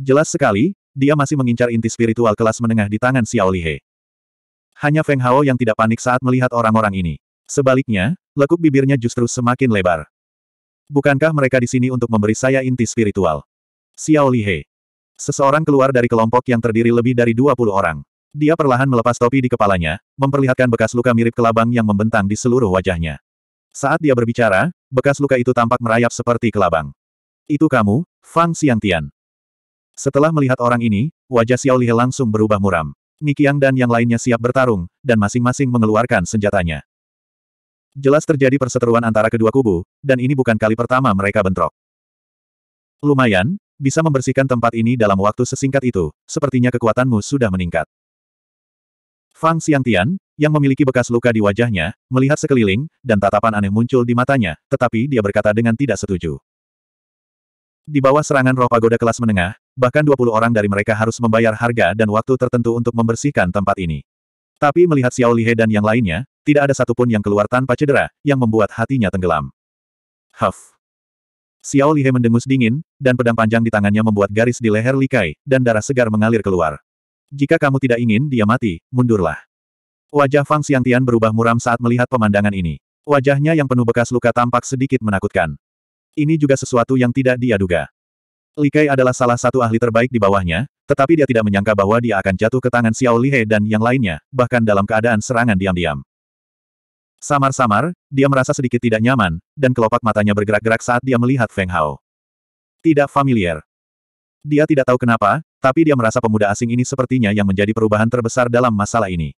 Speaker 1: Jelas sekali, dia masih mengincar inti spiritual kelas menengah di tangan Xiao Lihe. Hanya Feng Hao yang tidak panik saat melihat orang-orang ini. Sebaliknya, lekuk bibirnya justru semakin lebar. Bukankah mereka di sini untuk memberi saya inti spiritual? Xiao Lihe. Seseorang keluar dari kelompok yang terdiri lebih dari 20 orang. Dia perlahan melepas topi di kepalanya, memperlihatkan bekas luka mirip kelabang yang membentang di seluruh wajahnya. Saat dia berbicara, bekas luka itu tampak merayap seperti kelabang. Itu kamu, Fang Xiangtian. Setelah melihat orang ini, wajah Xiao Lihe langsung berubah muram. Nikiang dan yang lainnya siap bertarung, dan masing-masing mengeluarkan senjatanya. Jelas terjadi perseteruan antara kedua kubu, dan ini bukan kali pertama mereka bentrok. Lumayan, bisa membersihkan tempat ini dalam waktu sesingkat itu, sepertinya kekuatanmu sudah meningkat. Fang Xiangtian, yang memiliki bekas luka di wajahnya, melihat sekeliling, dan tatapan aneh muncul di matanya, tetapi dia berkata dengan tidak setuju. Di bawah serangan roh pagoda kelas menengah, bahkan 20 orang dari mereka harus membayar harga dan waktu tertentu untuk membersihkan tempat ini. Tapi melihat Xiao Lihe dan yang lainnya, tidak ada satupun yang keluar tanpa cedera, yang membuat hatinya tenggelam. Huff. Xiao Lihe mendengus dingin, dan pedang panjang di tangannya membuat garis di leher Li Kai, dan darah segar mengalir keluar. Jika kamu tidak ingin dia mati, mundurlah. Wajah Fang Xiangtian berubah muram saat melihat pemandangan ini. Wajahnya yang penuh bekas luka tampak sedikit menakutkan. Ini juga sesuatu yang tidak dia duga. Li Kai adalah salah satu ahli terbaik di bawahnya, tetapi dia tidak menyangka bahwa dia akan jatuh ke tangan Xiao Lihe dan yang lainnya, bahkan dalam keadaan serangan diam-diam. Samar-samar, dia merasa sedikit tidak nyaman, dan kelopak matanya bergerak-gerak saat dia melihat Feng Hao. Tidak familiar. Dia tidak tahu kenapa, tapi dia merasa pemuda asing ini sepertinya yang menjadi perubahan terbesar dalam masalah ini.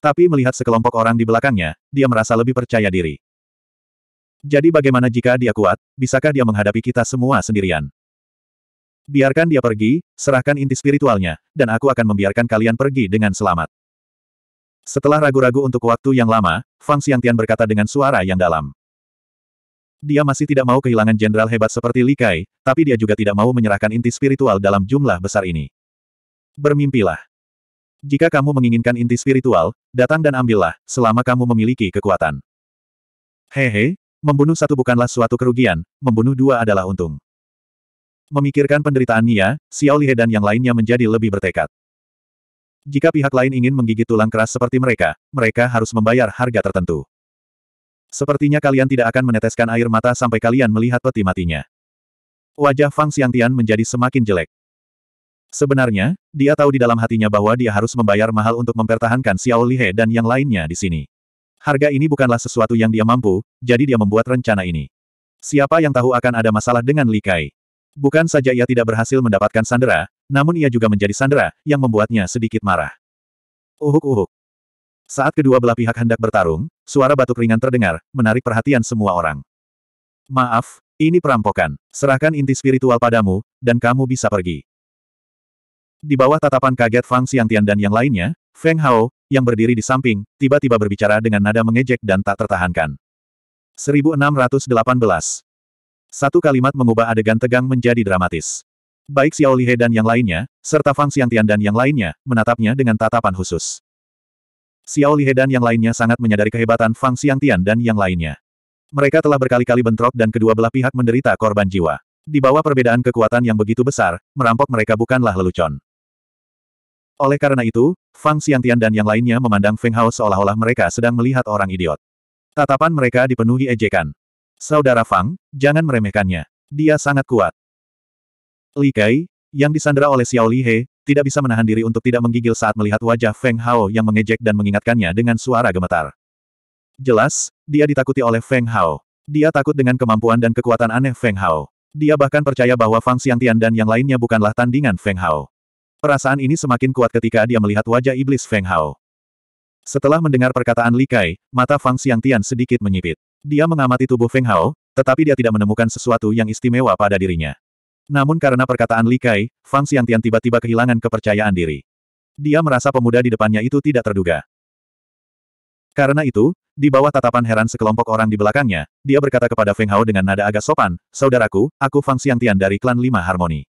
Speaker 1: Tapi melihat sekelompok orang di belakangnya, dia merasa lebih percaya diri. Jadi bagaimana jika dia kuat, bisakah dia menghadapi kita semua sendirian? Biarkan dia pergi, serahkan inti spiritualnya, dan aku akan membiarkan kalian pergi dengan selamat. Setelah ragu-ragu untuk waktu yang lama, Fang Xiangtian berkata dengan suara yang dalam. Dia masih tidak mau kehilangan jenderal hebat seperti Li Kai, tapi dia juga tidak mau menyerahkan inti spiritual dalam jumlah besar ini. Bermimpilah. Jika kamu menginginkan inti spiritual, datang dan ambillah, selama kamu memiliki kekuatan. Hehe, membunuh satu bukanlah suatu kerugian, membunuh dua adalah untung. Memikirkan penderitaan Nia, Xiao Lihe dan yang lainnya menjadi lebih bertekad. Jika pihak lain ingin menggigit tulang keras seperti mereka, mereka harus membayar harga tertentu. Sepertinya kalian tidak akan meneteskan air mata sampai kalian melihat peti matinya. Wajah Fang Xiangtian menjadi semakin jelek. Sebenarnya, dia tahu di dalam hatinya bahwa dia harus membayar mahal untuk mempertahankan Xiao Lihe dan yang lainnya di sini. Harga ini bukanlah sesuatu yang dia mampu, jadi dia membuat rencana ini. Siapa yang tahu akan ada masalah dengan Li Kai? Bukan saja ia tidak berhasil mendapatkan sandera, namun ia juga menjadi sandera, yang membuatnya sedikit marah. Uhuk-uhuk. Saat kedua belah pihak hendak bertarung, suara batuk ringan terdengar, menarik perhatian semua orang. Maaf, ini perampokan. Serahkan inti spiritual padamu, dan kamu bisa pergi. Di bawah tatapan kaget Fang Tian dan yang lainnya, Feng Hao, yang berdiri di samping, tiba-tiba berbicara dengan nada mengejek dan tak tertahankan. 1618. Satu kalimat mengubah adegan tegang menjadi dramatis. Baik Xiao Lihe dan yang lainnya, serta Fang Xiangtian dan yang lainnya, menatapnya dengan tatapan khusus. Xiao Lihe dan yang lainnya sangat menyadari kehebatan Fang Xiangtian dan yang lainnya. Mereka telah berkali-kali bentrok dan kedua belah pihak menderita korban jiwa. Di bawah perbedaan kekuatan yang begitu besar, merampok mereka bukanlah lelucon. Oleh karena itu, Fang Xiangtian dan yang lainnya memandang Feng Hao seolah-olah mereka sedang melihat orang idiot. Tatapan mereka dipenuhi ejekan. Saudara Fang, jangan meremehkannya. Dia sangat kuat. Li Kai, yang disandera oleh Xiao Li He, tidak bisa menahan diri untuk tidak menggigil saat melihat wajah Feng Hao yang mengejek dan mengingatkannya dengan suara gemetar. Jelas, dia ditakuti oleh Feng Hao. Dia takut dengan kemampuan dan kekuatan aneh Feng Hao. Dia bahkan percaya bahwa Fang Xiangtian dan yang lainnya bukanlah tandingan Feng Hao. Perasaan ini semakin kuat ketika dia melihat wajah iblis Feng Hao. Setelah mendengar perkataan Li Kai, mata Fang Xiangtian sedikit menyipit. Dia mengamati tubuh Feng Hao, tetapi dia tidak menemukan sesuatu yang istimewa pada dirinya. Namun karena perkataan Li Kai, Fang Xiangtian tiba-tiba kehilangan kepercayaan diri. Dia merasa pemuda di depannya itu tidak terduga. Karena itu, di bawah tatapan heran sekelompok orang di belakangnya, dia berkata kepada Feng Hao dengan nada agak sopan, Saudaraku, aku Fang Xiangtian dari klan Lima Harmoni.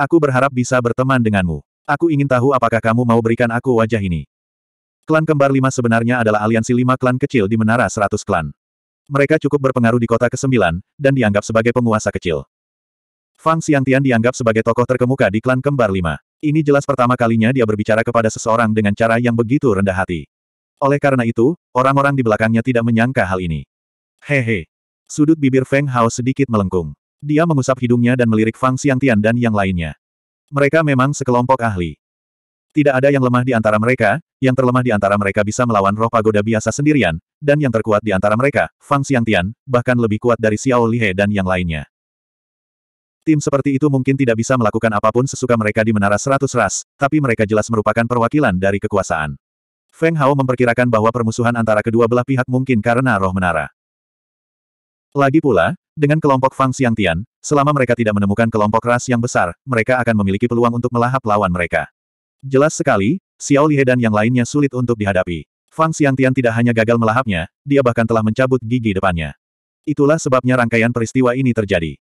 Speaker 1: Aku berharap bisa berteman denganmu. Aku ingin tahu apakah kamu mau berikan aku wajah ini. Klan Kembar Lima sebenarnya adalah aliansi lima klan kecil di Menara Seratus Klan. Mereka cukup berpengaruh di kota ke-9, dan dianggap sebagai penguasa kecil. Fang Xiantian dianggap sebagai tokoh terkemuka di klan kembar lima. Ini jelas pertama kalinya dia berbicara kepada seseorang dengan cara yang begitu rendah hati. Oleh karena itu, orang-orang di belakangnya tidak menyangka hal ini. Hehe. Sudut bibir Feng Hao sedikit melengkung. Dia mengusap hidungnya dan melirik Fang Xiantian dan yang lainnya. Mereka memang sekelompok ahli. Tidak ada yang lemah di antara mereka, yang terlemah di antara mereka bisa melawan roh pagoda biasa sendirian, dan yang terkuat di antara mereka, Fang Xiantian, bahkan lebih kuat dari Xiao Lihe dan yang lainnya. Tim seperti itu mungkin tidak bisa melakukan apapun sesuka mereka di Menara Seratus Ras, tapi mereka jelas merupakan perwakilan dari kekuasaan. Feng Hao memperkirakan bahwa permusuhan antara kedua belah pihak mungkin karena roh menara. Lagi pula, dengan kelompok Fang Xiang Tian, selama mereka tidak menemukan kelompok ras yang besar, mereka akan memiliki peluang untuk melahap lawan mereka. Jelas sekali, Xiao Lihe dan yang lainnya sulit untuk dihadapi. Fang Xiang Tian tidak hanya gagal melahapnya, dia bahkan telah mencabut gigi depannya. Itulah sebabnya rangkaian peristiwa ini terjadi.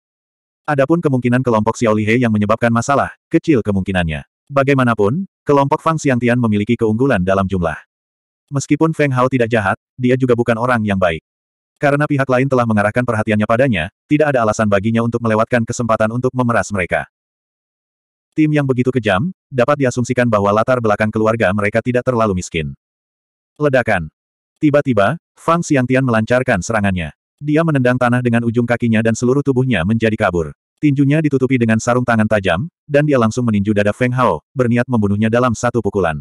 Speaker 1: Adapun kemungkinan kelompok Xiaolihe yang menyebabkan masalah, kecil kemungkinannya. Bagaimanapun, kelompok Fang Tian memiliki keunggulan dalam jumlah. Meskipun Feng Hao tidak jahat, dia juga bukan orang yang baik. Karena pihak lain telah mengarahkan perhatiannya padanya, tidak ada alasan baginya untuk melewatkan kesempatan untuk memeras mereka. Tim yang begitu kejam, dapat diasumsikan bahwa latar belakang keluarga mereka tidak terlalu miskin. Ledakan. Tiba-tiba, Fang Tian melancarkan serangannya. Dia menendang tanah dengan ujung kakinya dan seluruh tubuhnya menjadi kabur. Tinjunya ditutupi dengan sarung tangan tajam, dan dia langsung meninju dada Feng Hao, berniat membunuhnya dalam satu pukulan.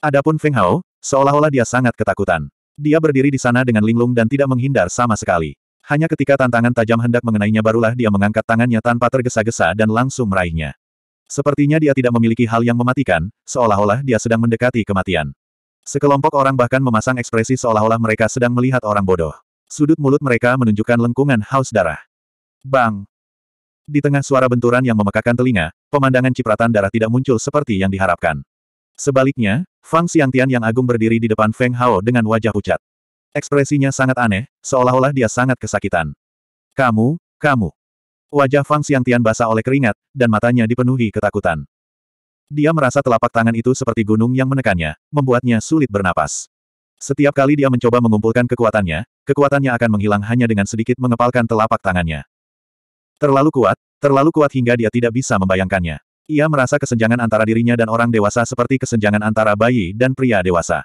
Speaker 1: Adapun Feng Hao, seolah-olah dia sangat ketakutan. Dia berdiri di sana dengan linglung dan tidak menghindar sama sekali. Hanya ketika tantangan tajam hendak mengenainya barulah dia mengangkat tangannya tanpa tergesa-gesa dan langsung meraihnya. Sepertinya dia tidak memiliki hal yang mematikan, seolah-olah dia sedang mendekati kematian. Sekelompok orang bahkan memasang ekspresi seolah-olah mereka sedang melihat orang bodoh. Sudut mulut mereka menunjukkan lengkungan haus darah. Bang! Di tengah suara benturan yang memekakan telinga, pemandangan cipratan darah tidak muncul seperti yang diharapkan. Sebaliknya, Fang Xiangtian yang agung berdiri di depan Feng Hao dengan wajah pucat. Ekspresinya sangat aneh, seolah-olah dia sangat kesakitan. Kamu, kamu. Wajah Fang Xiangtian basah oleh keringat, dan matanya dipenuhi ketakutan. Dia merasa telapak tangan itu seperti gunung yang menekannya, membuatnya sulit bernapas. Setiap kali dia mencoba mengumpulkan kekuatannya, kekuatannya akan menghilang hanya dengan sedikit mengepalkan telapak tangannya. Terlalu kuat, terlalu kuat hingga dia tidak bisa membayangkannya. Ia merasa kesenjangan antara dirinya dan orang dewasa seperti kesenjangan antara bayi dan pria dewasa.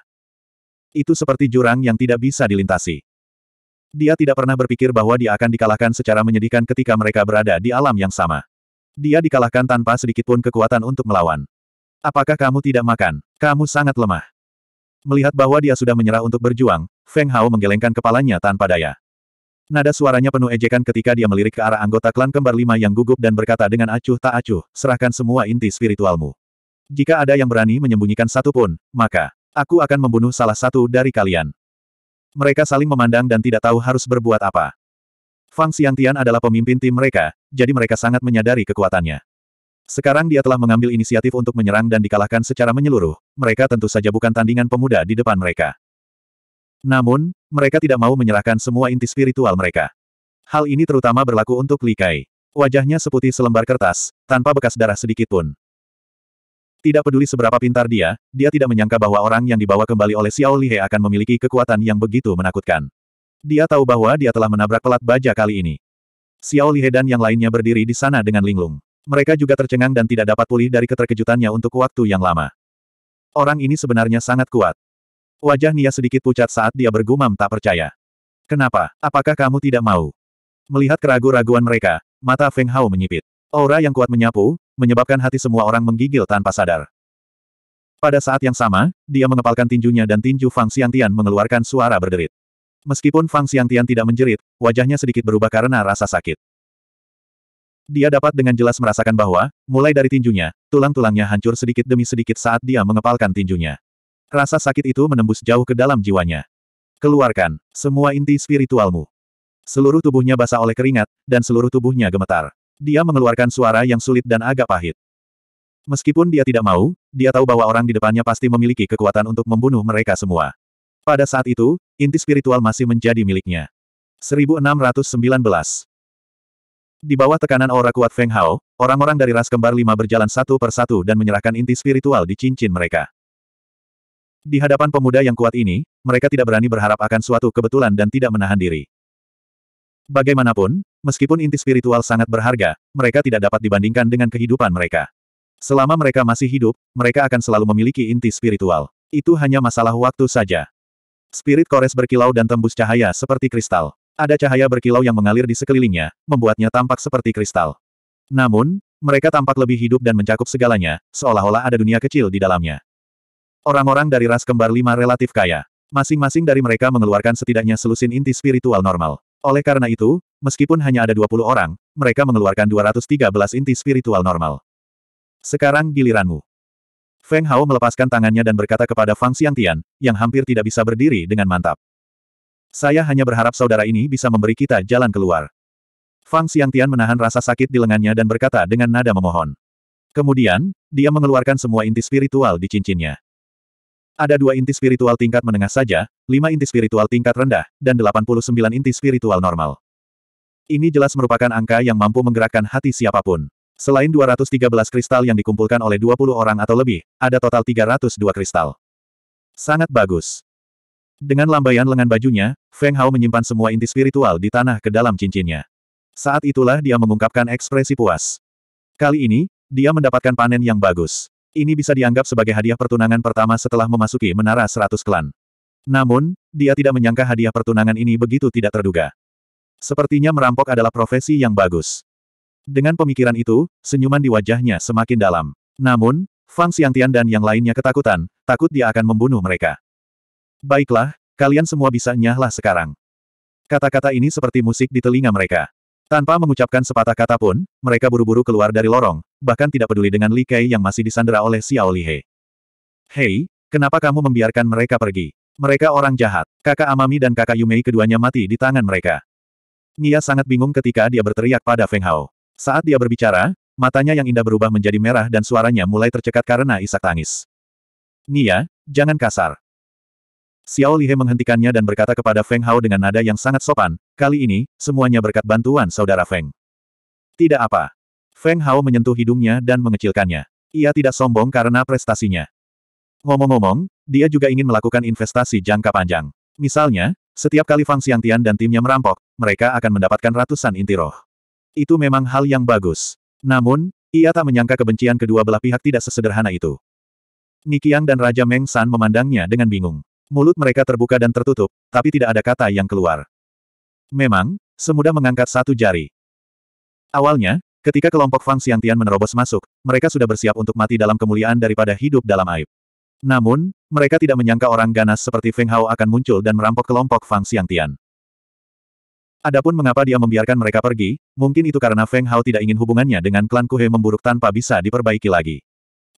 Speaker 1: Itu seperti jurang yang tidak bisa dilintasi. Dia tidak pernah berpikir bahwa dia akan dikalahkan secara menyedihkan ketika mereka berada di alam yang sama. Dia dikalahkan tanpa sedikitpun kekuatan untuk melawan. Apakah kamu tidak makan? Kamu sangat lemah. Melihat bahwa dia sudah menyerah untuk berjuang, Feng Hao menggelengkan kepalanya tanpa daya. Nada suaranya penuh ejekan ketika dia melirik ke arah anggota klan kembar lima yang gugup dan berkata dengan acuh tak acuh, serahkan semua inti spiritualmu. Jika ada yang berani menyembunyikan satu pun, maka aku akan membunuh salah satu dari kalian. Mereka saling memandang dan tidak tahu harus berbuat apa. Fang Xiangtian adalah pemimpin tim mereka, jadi mereka sangat menyadari kekuatannya. Sekarang dia telah mengambil inisiatif untuk menyerang dan dikalahkan secara menyeluruh, mereka tentu saja bukan tandingan pemuda di depan mereka. Namun, mereka tidak mau menyerahkan semua inti spiritual mereka. Hal ini terutama berlaku untuk Li Kai. Wajahnya seputih selembar kertas, tanpa bekas darah sedikit pun. Tidak peduli seberapa pintar dia, dia tidak menyangka bahwa orang yang dibawa kembali oleh Xiao Lihe akan memiliki kekuatan yang begitu menakutkan. Dia tahu bahwa dia telah menabrak pelat baja kali ini. Xiao Lihe dan yang lainnya berdiri di sana dengan linglung. Mereka juga tercengang dan tidak dapat pulih dari keterkejutannya untuk waktu yang lama. Orang ini sebenarnya sangat kuat. Wajah Nia sedikit pucat saat dia bergumam tak percaya. Kenapa? Apakah kamu tidak mau? Melihat keraguan-raguan mereka, mata Feng Hao menyipit. Aura yang kuat menyapu, menyebabkan hati semua orang menggigil tanpa sadar. Pada saat yang sama, dia mengepalkan tinjunya dan tinju Fang Xiangtian mengeluarkan suara berderit. Meskipun Fang Xiangtian tidak menjerit, wajahnya sedikit berubah karena rasa sakit. Dia dapat dengan jelas merasakan bahwa, mulai dari tinjunya, tulang-tulangnya hancur sedikit demi sedikit saat dia mengepalkan tinjunya. Rasa sakit itu menembus jauh ke dalam jiwanya. Keluarkan semua inti spiritualmu. Seluruh tubuhnya basah oleh keringat, dan seluruh tubuhnya gemetar. Dia mengeluarkan suara yang sulit dan agak pahit. Meskipun dia tidak mau, dia tahu bahwa orang di depannya pasti memiliki kekuatan untuk membunuh mereka semua. Pada saat itu, inti spiritual masih menjadi miliknya. 1619 di bawah tekanan aura kuat Feng Hao, orang-orang dari ras kembar lima berjalan satu per satu dan menyerahkan inti spiritual di cincin mereka. Di hadapan pemuda yang kuat ini, mereka tidak berani berharap akan suatu kebetulan dan tidak menahan diri. Bagaimanapun, meskipun inti spiritual sangat berharga, mereka tidak dapat dibandingkan dengan kehidupan mereka. Selama mereka masih hidup, mereka akan selalu memiliki inti spiritual. Itu hanya masalah waktu saja. Spirit kores berkilau dan tembus cahaya seperti kristal. Ada cahaya berkilau yang mengalir di sekelilingnya, membuatnya tampak seperti kristal. Namun, mereka tampak lebih hidup dan mencakup segalanya, seolah-olah ada dunia kecil di dalamnya. Orang-orang dari ras kembar lima relatif kaya. Masing-masing dari mereka mengeluarkan setidaknya selusin inti spiritual normal. Oleh karena itu, meskipun hanya ada 20 orang, mereka mengeluarkan 213 inti spiritual normal. Sekarang giliranmu. Feng Hao melepaskan tangannya dan berkata kepada Fang Xiangtian, yang hampir tidak bisa berdiri dengan mantap. Saya hanya berharap saudara ini bisa memberi kita jalan keluar. Fang Xiangtian menahan rasa sakit di lengannya dan berkata dengan nada memohon. Kemudian, dia mengeluarkan semua inti spiritual di cincinnya. Ada dua inti spiritual tingkat menengah saja, lima inti spiritual tingkat rendah, dan 89 inti spiritual normal. Ini jelas merupakan angka yang mampu menggerakkan hati siapapun. Selain 213 kristal yang dikumpulkan oleh 20 orang atau lebih, ada total 302 kristal. Sangat bagus. Dengan lambaian lengan bajunya, Feng Hao menyimpan semua inti spiritual di tanah ke dalam cincinnya. Saat itulah dia mengungkapkan ekspresi puas. Kali ini, dia mendapatkan panen yang bagus. Ini bisa dianggap sebagai hadiah pertunangan pertama setelah memasuki menara seratus klan. Namun, dia tidak menyangka hadiah pertunangan ini begitu tidak terduga. Sepertinya merampok adalah profesi yang bagus. Dengan pemikiran itu, senyuman di wajahnya semakin dalam. Namun, Fang Xiangtian dan yang lainnya ketakutan, takut dia akan membunuh mereka. Baiklah, kalian semua bisa nyahlah sekarang. Kata-kata ini seperti musik di telinga mereka. Tanpa mengucapkan sepatah kata pun, mereka buru-buru keluar dari lorong, bahkan tidak peduli dengan Li Kei yang masih disandera oleh Xiao Lihe. Hei, kenapa kamu membiarkan mereka pergi? Mereka orang jahat. Kakak Amami dan kakak Yumei keduanya mati di tangan mereka. Nia sangat bingung ketika dia berteriak pada Feng Hao. Saat dia berbicara, matanya yang indah berubah menjadi merah dan suaranya mulai tercekat karena isak tangis. Nia, jangan kasar. Xiao Lihe menghentikannya dan berkata kepada Feng Hao dengan nada yang sangat sopan, kali ini, semuanya berkat bantuan saudara Feng. Tidak apa. Feng Hao menyentuh hidungnya dan mengecilkannya. Ia tidak sombong karena prestasinya. Ngomong-ngomong, dia juga ingin melakukan investasi jangka panjang. Misalnya, setiap kali Fang Xiangtian dan timnya merampok, mereka akan mendapatkan ratusan inti roh. Itu memang hal yang bagus. Namun, ia tak menyangka kebencian kedua belah pihak tidak sesederhana itu. Nikiang dan Raja Meng San memandangnya dengan bingung. Mulut mereka terbuka dan tertutup, tapi tidak ada kata yang keluar. Memang, semudah mengangkat satu jari. Awalnya, ketika kelompok Fang Xiangtian menerobos masuk, mereka sudah bersiap untuk mati dalam kemuliaan daripada hidup dalam aib. Namun, mereka tidak menyangka orang ganas seperti Feng Hao akan muncul dan merampok kelompok Fang Xiangtian. Adapun mengapa dia membiarkan mereka pergi, mungkin itu karena Feng Hao tidak ingin hubungannya dengan klan Kuhe memburuk tanpa bisa diperbaiki lagi.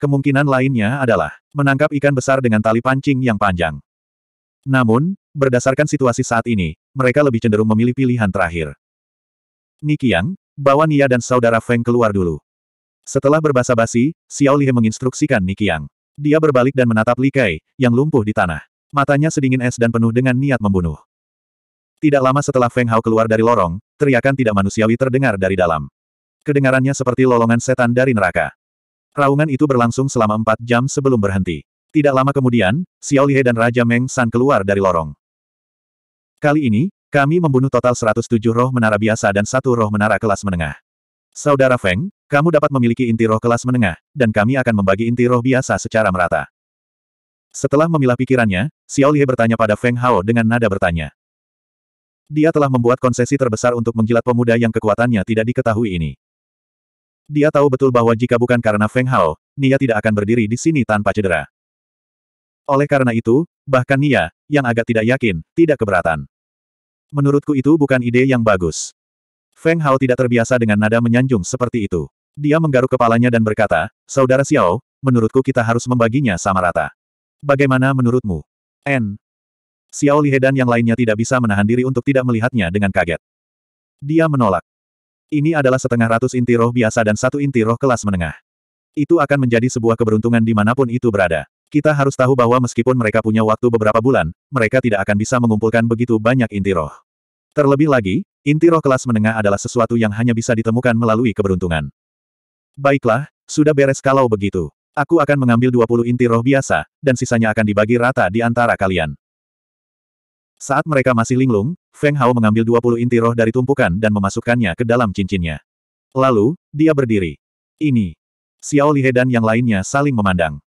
Speaker 1: Kemungkinan lainnya adalah menangkap ikan besar dengan tali pancing yang panjang. Namun, berdasarkan situasi saat ini, mereka lebih cenderung memilih pilihan terakhir. Nikiang, bawa Nia dan saudara Feng keluar dulu. Setelah berbahasa basi, Xiao Lihe menginstruksikan Nikiang. Dia berbalik dan menatap Li Kai, yang lumpuh di tanah. Matanya sedingin es dan penuh dengan niat membunuh. Tidak lama setelah Feng Hao keluar dari lorong, teriakan tidak manusiawi terdengar dari dalam. Kedengarannya seperti lolongan setan dari neraka. Raungan itu berlangsung selama empat jam sebelum berhenti. Tidak lama kemudian, Xiao Lihe dan Raja Meng San keluar dari lorong. Kali ini, kami membunuh total 107 roh menara biasa dan satu roh menara kelas menengah. Saudara Feng, kamu dapat memiliki inti roh kelas menengah, dan kami akan membagi inti roh biasa secara merata. Setelah memilah pikirannya, Xiao Lihe bertanya pada Feng Hao dengan nada bertanya. Dia telah membuat konsesi terbesar untuk menjilat pemuda yang kekuatannya tidak diketahui ini. Dia tahu betul bahwa jika bukan karena Feng Hao, Nia tidak akan berdiri di sini tanpa cedera. Oleh karena itu, bahkan Nia, yang agak tidak yakin, tidak keberatan. Menurutku itu bukan ide yang bagus. Feng Hao tidak terbiasa dengan nada menyanjung seperti itu. Dia menggaruk kepalanya dan berkata, Saudara Xiao, menurutku kita harus membaginya sama rata. Bagaimana menurutmu? N. Xiao Lihe dan yang lainnya tidak bisa menahan diri untuk tidak melihatnya dengan kaget. Dia menolak. Ini adalah setengah ratus inti roh biasa dan satu inti roh kelas menengah. Itu akan menjadi sebuah keberuntungan dimanapun itu berada. Kita harus tahu bahwa meskipun mereka punya waktu beberapa bulan, mereka tidak akan bisa mengumpulkan begitu banyak inti roh. Terlebih lagi, inti roh kelas menengah adalah sesuatu yang hanya bisa ditemukan melalui keberuntungan. Baiklah, sudah beres kalau begitu. Aku akan mengambil 20 inti roh biasa, dan sisanya akan dibagi rata di antara kalian. Saat mereka masih linglung, Feng Hao mengambil 20 inti roh dari tumpukan dan memasukkannya ke dalam cincinnya. Lalu, dia berdiri. Ini. Xiao Lihe dan yang lainnya saling memandang.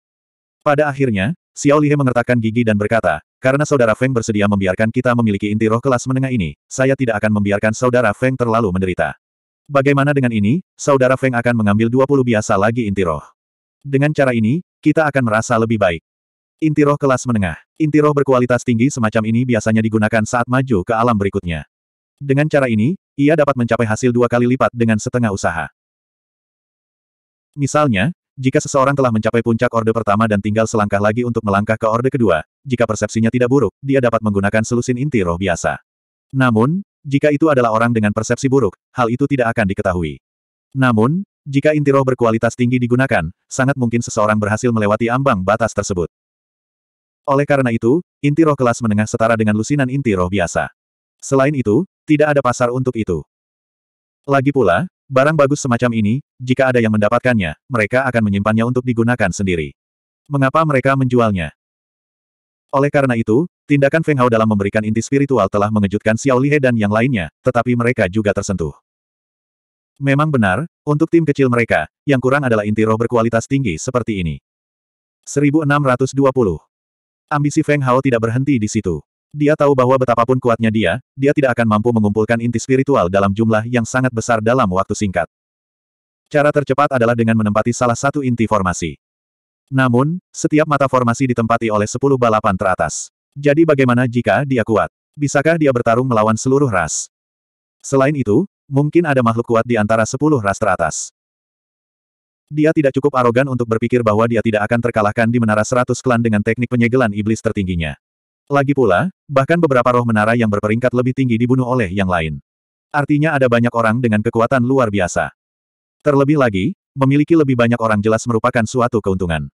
Speaker 1: Pada akhirnya, Xiao Lihe mengertakkan gigi dan berkata, karena saudara Feng bersedia membiarkan kita memiliki inti roh kelas menengah ini, saya tidak akan membiarkan saudara Feng terlalu menderita. Bagaimana dengan ini, saudara Feng akan mengambil 20 biasa lagi inti roh. Dengan cara ini, kita akan merasa lebih baik. Inti roh kelas menengah. Inti roh berkualitas tinggi semacam ini biasanya digunakan saat maju ke alam berikutnya. Dengan cara ini, ia dapat mencapai hasil dua kali lipat dengan setengah usaha. Misalnya, jika seseorang telah mencapai puncak orde pertama dan tinggal selangkah lagi untuk melangkah ke orde kedua, jika persepsinya tidak buruk, dia dapat menggunakan selusin inti roh biasa. Namun, jika itu adalah orang dengan persepsi buruk, hal itu tidak akan diketahui. Namun, jika inti roh berkualitas tinggi digunakan, sangat mungkin seseorang berhasil melewati ambang batas tersebut. Oleh karena itu, inti roh kelas menengah setara dengan lusinan inti roh biasa. Selain itu, tidak ada pasar untuk itu. Lagi pula, Barang bagus semacam ini, jika ada yang mendapatkannya, mereka akan menyimpannya untuk digunakan sendiri. Mengapa mereka menjualnya? Oleh karena itu, tindakan Feng Hao dalam memberikan inti spiritual telah mengejutkan Xiao Lihe dan yang lainnya, tetapi mereka juga tersentuh. Memang benar, untuk tim kecil mereka, yang kurang adalah inti roh berkualitas tinggi seperti ini. 1620. Ambisi Feng Hao tidak berhenti di situ. Dia tahu bahwa betapapun kuatnya dia, dia tidak akan mampu mengumpulkan inti spiritual dalam jumlah yang sangat besar dalam waktu singkat. Cara tercepat adalah dengan menempati salah satu inti formasi. Namun, setiap mata formasi ditempati oleh sepuluh balapan teratas. Jadi bagaimana jika dia kuat? Bisakah dia bertarung melawan seluruh ras? Selain itu, mungkin ada makhluk kuat di antara sepuluh ras teratas. Dia tidak cukup arogan untuk berpikir bahwa dia tidak akan terkalahkan di menara seratus klan dengan teknik penyegelan iblis tertingginya. Lagi pula, bahkan beberapa roh menara yang berperingkat lebih tinggi dibunuh oleh yang lain. Artinya ada banyak orang dengan kekuatan luar biasa. Terlebih lagi, memiliki lebih banyak orang jelas merupakan suatu keuntungan.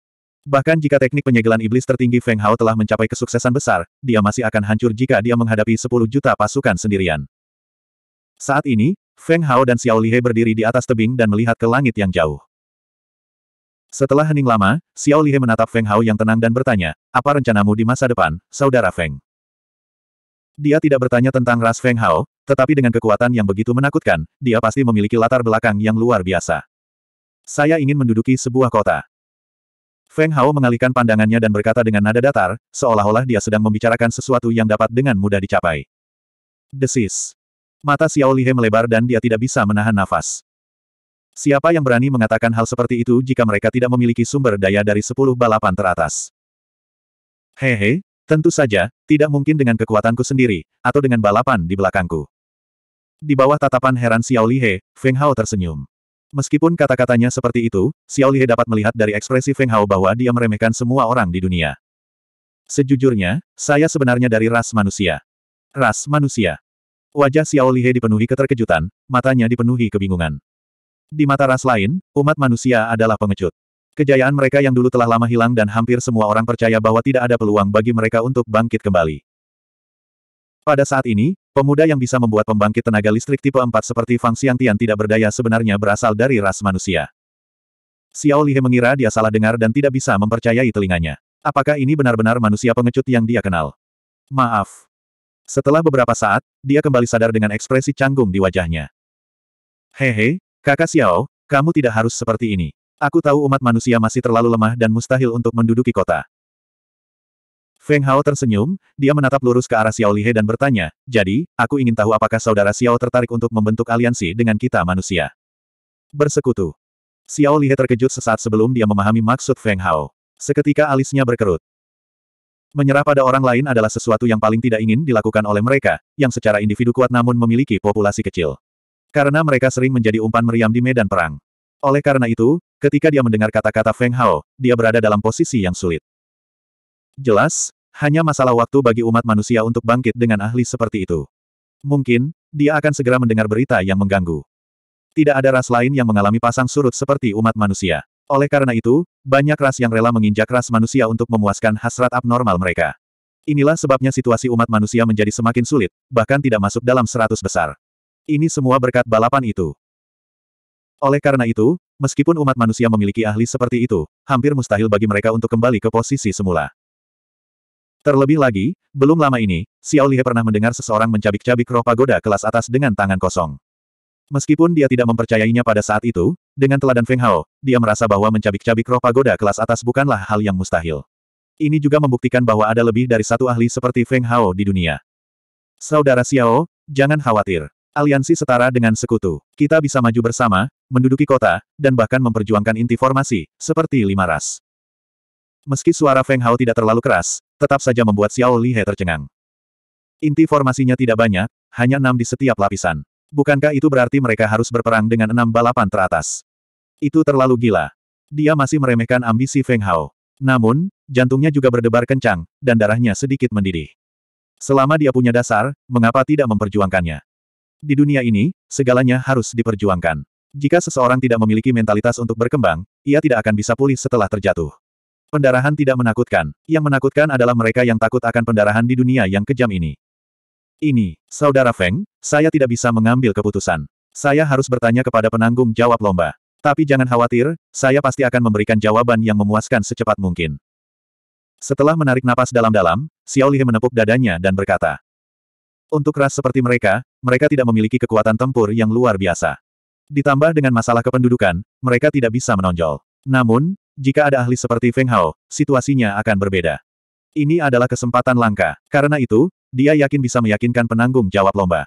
Speaker 1: Bahkan jika teknik penyegelan iblis tertinggi Feng Hao telah mencapai kesuksesan besar, dia masih akan hancur jika dia menghadapi 10 juta pasukan sendirian. Saat ini, Feng Hao dan Xiao Lihe berdiri di atas tebing dan melihat ke langit yang jauh. Setelah hening lama, Xiao Lihe menatap Feng Hao yang tenang dan bertanya, apa rencanamu di masa depan, saudara Feng? Dia tidak bertanya tentang ras Feng Hao, tetapi dengan kekuatan yang begitu menakutkan, dia pasti memiliki latar belakang yang luar biasa. Saya ingin menduduki sebuah kota. Feng Hao mengalihkan pandangannya dan berkata dengan nada datar, seolah-olah dia sedang membicarakan sesuatu yang dapat dengan mudah dicapai. Desis. Mata Xiao Lihe melebar dan dia tidak bisa menahan nafas. Siapa yang berani mengatakan hal seperti itu jika mereka tidak memiliki sumber daya dari sepuluh balapan teratas? Hehe, tentu saja, tidak mungkin dengan kekuatanku sendiri, atau dengan balapan di belakangku. Di bawah tatapan heran Xiao Lihe, Feng Hao tersenyum. Meskipun kata-katanya seperti itu, Xiao Lihe dapat melihat dari ekspresi Feng Hao bahwa dia meremehkan semua orang di dunia. Sejujurnya, saya sebenarnya dari ras manusia. Ras manusia. Wajah Xiao Lihe dipenuhi keterkejutan, matanya dipenuhi kebingungan. Di mata ras lain, umat manusia adalah pengecut. Kejayaan mereka yang dulu telah lama hilang dan hampir semua orang percaya bahwa tidak ada peluang bagi mereka untuk bangkit kembali. Pada saat ini, pemuda yang bisa membuat pembangkit tenaga listrik tipe 4 seperti Fang Xiangtian tidak berdaya sebenarnya berasal dari ras manusia. Xiao Lihe mengira dia salah dengar dan tidak bisa mempercayai telinganya. Apakah ini benar-benar manusia pengecut yang dia kenal? Maaf. Setelah beberapa saat, dia kembali sadar dengan ekspresi canggung di wajahnya. Hehe, Kakak Xiao, kamu tidak harus seperti ini. Aku tahu umat manusia masih terlalu lemah dan mustahil untuk menduduki kota. Feng Hao tersenyum, dia menatap lurus ke arah Xiao Lihe dan bertanya, jadi, aku ingin tahu apakah saudara Xiao tertarik untuk membentuk aliansi dengan kita manusia. Bersekutu. Xiao Lihe terkejut sesaat sebelum dia memahami maksud Feng Hao. Seketika alisnya berkerut. Menyerah pada orang lain adalah sesuatu yang paling tidak ingin dilakukan oleh mereka, yang secara individu kuat namun memiliki populasi kecil. Karena mereka sering menjadi umpan meriam di medan perang. Oleh karena itu, ketika dia mendengar kata-kata Feng Hao, dia berada dalam posisi yang sulit. Jelas, hanya masalah waktu bagi umat manusia untuk bangkit dengan ahli seperti itu. Mungkin, dia akan segera mendengar berita yang mengganggu. Tidak ada ras lain yang mengalami pasang surut seperti umat manusia. Oleh karena itu, banyak ras yang rela menginjak ras manusia untuk memuaskan hasrat abnormal mereka. Inilah sebabnya situasi umat manusia menjadi semakin sulit, bahkan tidak masuk dalam seratus besar. Ini semua berkat balapan itu. Oleh karena itu, meskipun umat manusia memiliki ahli seperti itu, hampir mustahil bagi mereka untuk kembali ke posisi semula. Terlebih lagi, belum lama ini, Xiao Lihe pernah mendengar seseorang mencabik-cabik roh pagoda kelas atas dengan tangan kosong. Meskipun dia tidak mempercayainya pada saat itu, dengan teladan Feng Hao, dia merasa bahwa mencabik-cabik roh pagoda kelas atas bukanlah hal yang mustahil. Ini juga membuktikan bahwa ada lebih dari satu ahli seperti Feng Hao di dunia. Saudara Xiao, jangan khawatir. Aliansi setara dengan sekutu. Kita bisa maju bersama, menduduki kota, dan bahkan memperjuangkan inti formasi, seperti lima ras. Meski suara Feng Hao tidak terlalu keras, tetap saja membuat Xiao Li He tercengang. Inti formasinya tidak banyak, hanya enam di setiap lapisan. Bukankah itu berarti mereka harus berperang dengan enam balapan teratas? Itu terlalu gila. Dia masih meremehkan ambisi Feng Hao. Namun, jantungnya juga berdebar kencang, dan darahnya sedikit mendidih. Selama dia punya dasar, mengapa tidak memperjuangkannya? Di dunia ini, segalanya harus diperjuangkan. Jika seseorang tidak memiliki mentalitas untuk berkembang, ia tidak akan bisa pulih setelah terjatuh. Pendarahan tidak menakutkan. Yang menakutkan adalah mereka yang takut akan pendarahan di dunia yang kejam ini. Ini, Saudara Feng, saya tidak bisa mengambil keputusan. Saya harus bertanya kepada penanggung jawab lomba. Tapi jangan khawatir, saya pasti akan memberikan jawaban yang memuaskan secepat mungkin. Setelah menarik napas dalam-dalam, Xiao Lihe menepuk dadanya dan berkata, Untuk ras seperti mereka, mereka tidak memiliki kekuatan tempur yang luar biasa. Ditambah dengan masalah kependudukan, mereka tidak bisa menonjol. Namun, jika ada ahli seperti Feng Hao, situasinya akan berbeda. Ini adalah kesempatan langka. Karena itu, dia yakin bisa meyakinkan penanggung jawab lomba.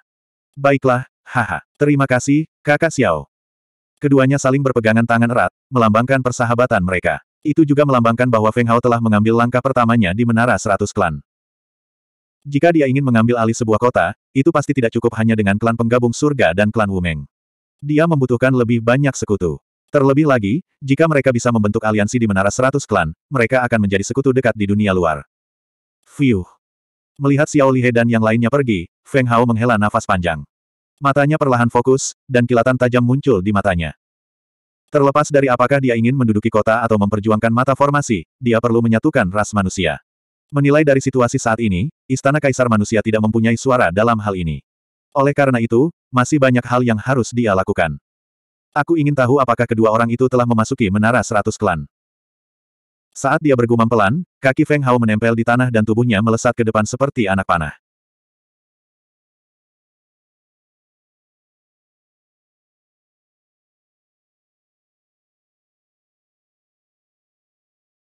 Speaker 1: Baiklah, haha. Terima kasih, kakak Xiao. Keduanya saling berpegangan tangan erat, melambangkan persahabatan mereka. Itu juga melambangkan bahwa Feng Hao telah mengambil langkah pertamanya di Menara Seratus Klan. Jika dia ingin mengambil alih sebuah kota, itu pasti tidak cukup hanya dengan klan penggabung surga dan klan Wumeng. Dia membutuhkan lebih banyak sekutu. Terlebih lagi, jika mereka bisa membentuk aliansi di menara seratus klan, mereka akan menjadi sekutu dekat di dunia luar. Fiuh. Melihat Xiao Lihe dan yang lainnya pergi, Feng Hao menghela nafas panjang. Matanya perlahan fokus, dan kilatan tajam muncul di matanya. Terlepas dari apakah dia ingin menduduki kota atau memperjuangkan mata formasi, dia perlu menyatukan ras manusia. Menilai dari situasi saat ini, Istana Kaisar Manusia tidak mempunyai suara dalam hal ini. Oleh karena itu, masih banyak hal yang harus dia lakukan. Aku ingin tahu apakah kedua orang itu telah memasuki menara seratus klan. Saat dia bergumam pelan, kaki Feng Hao menempel di tanah dan tubuhnya melesat ke depan seperti anak panah.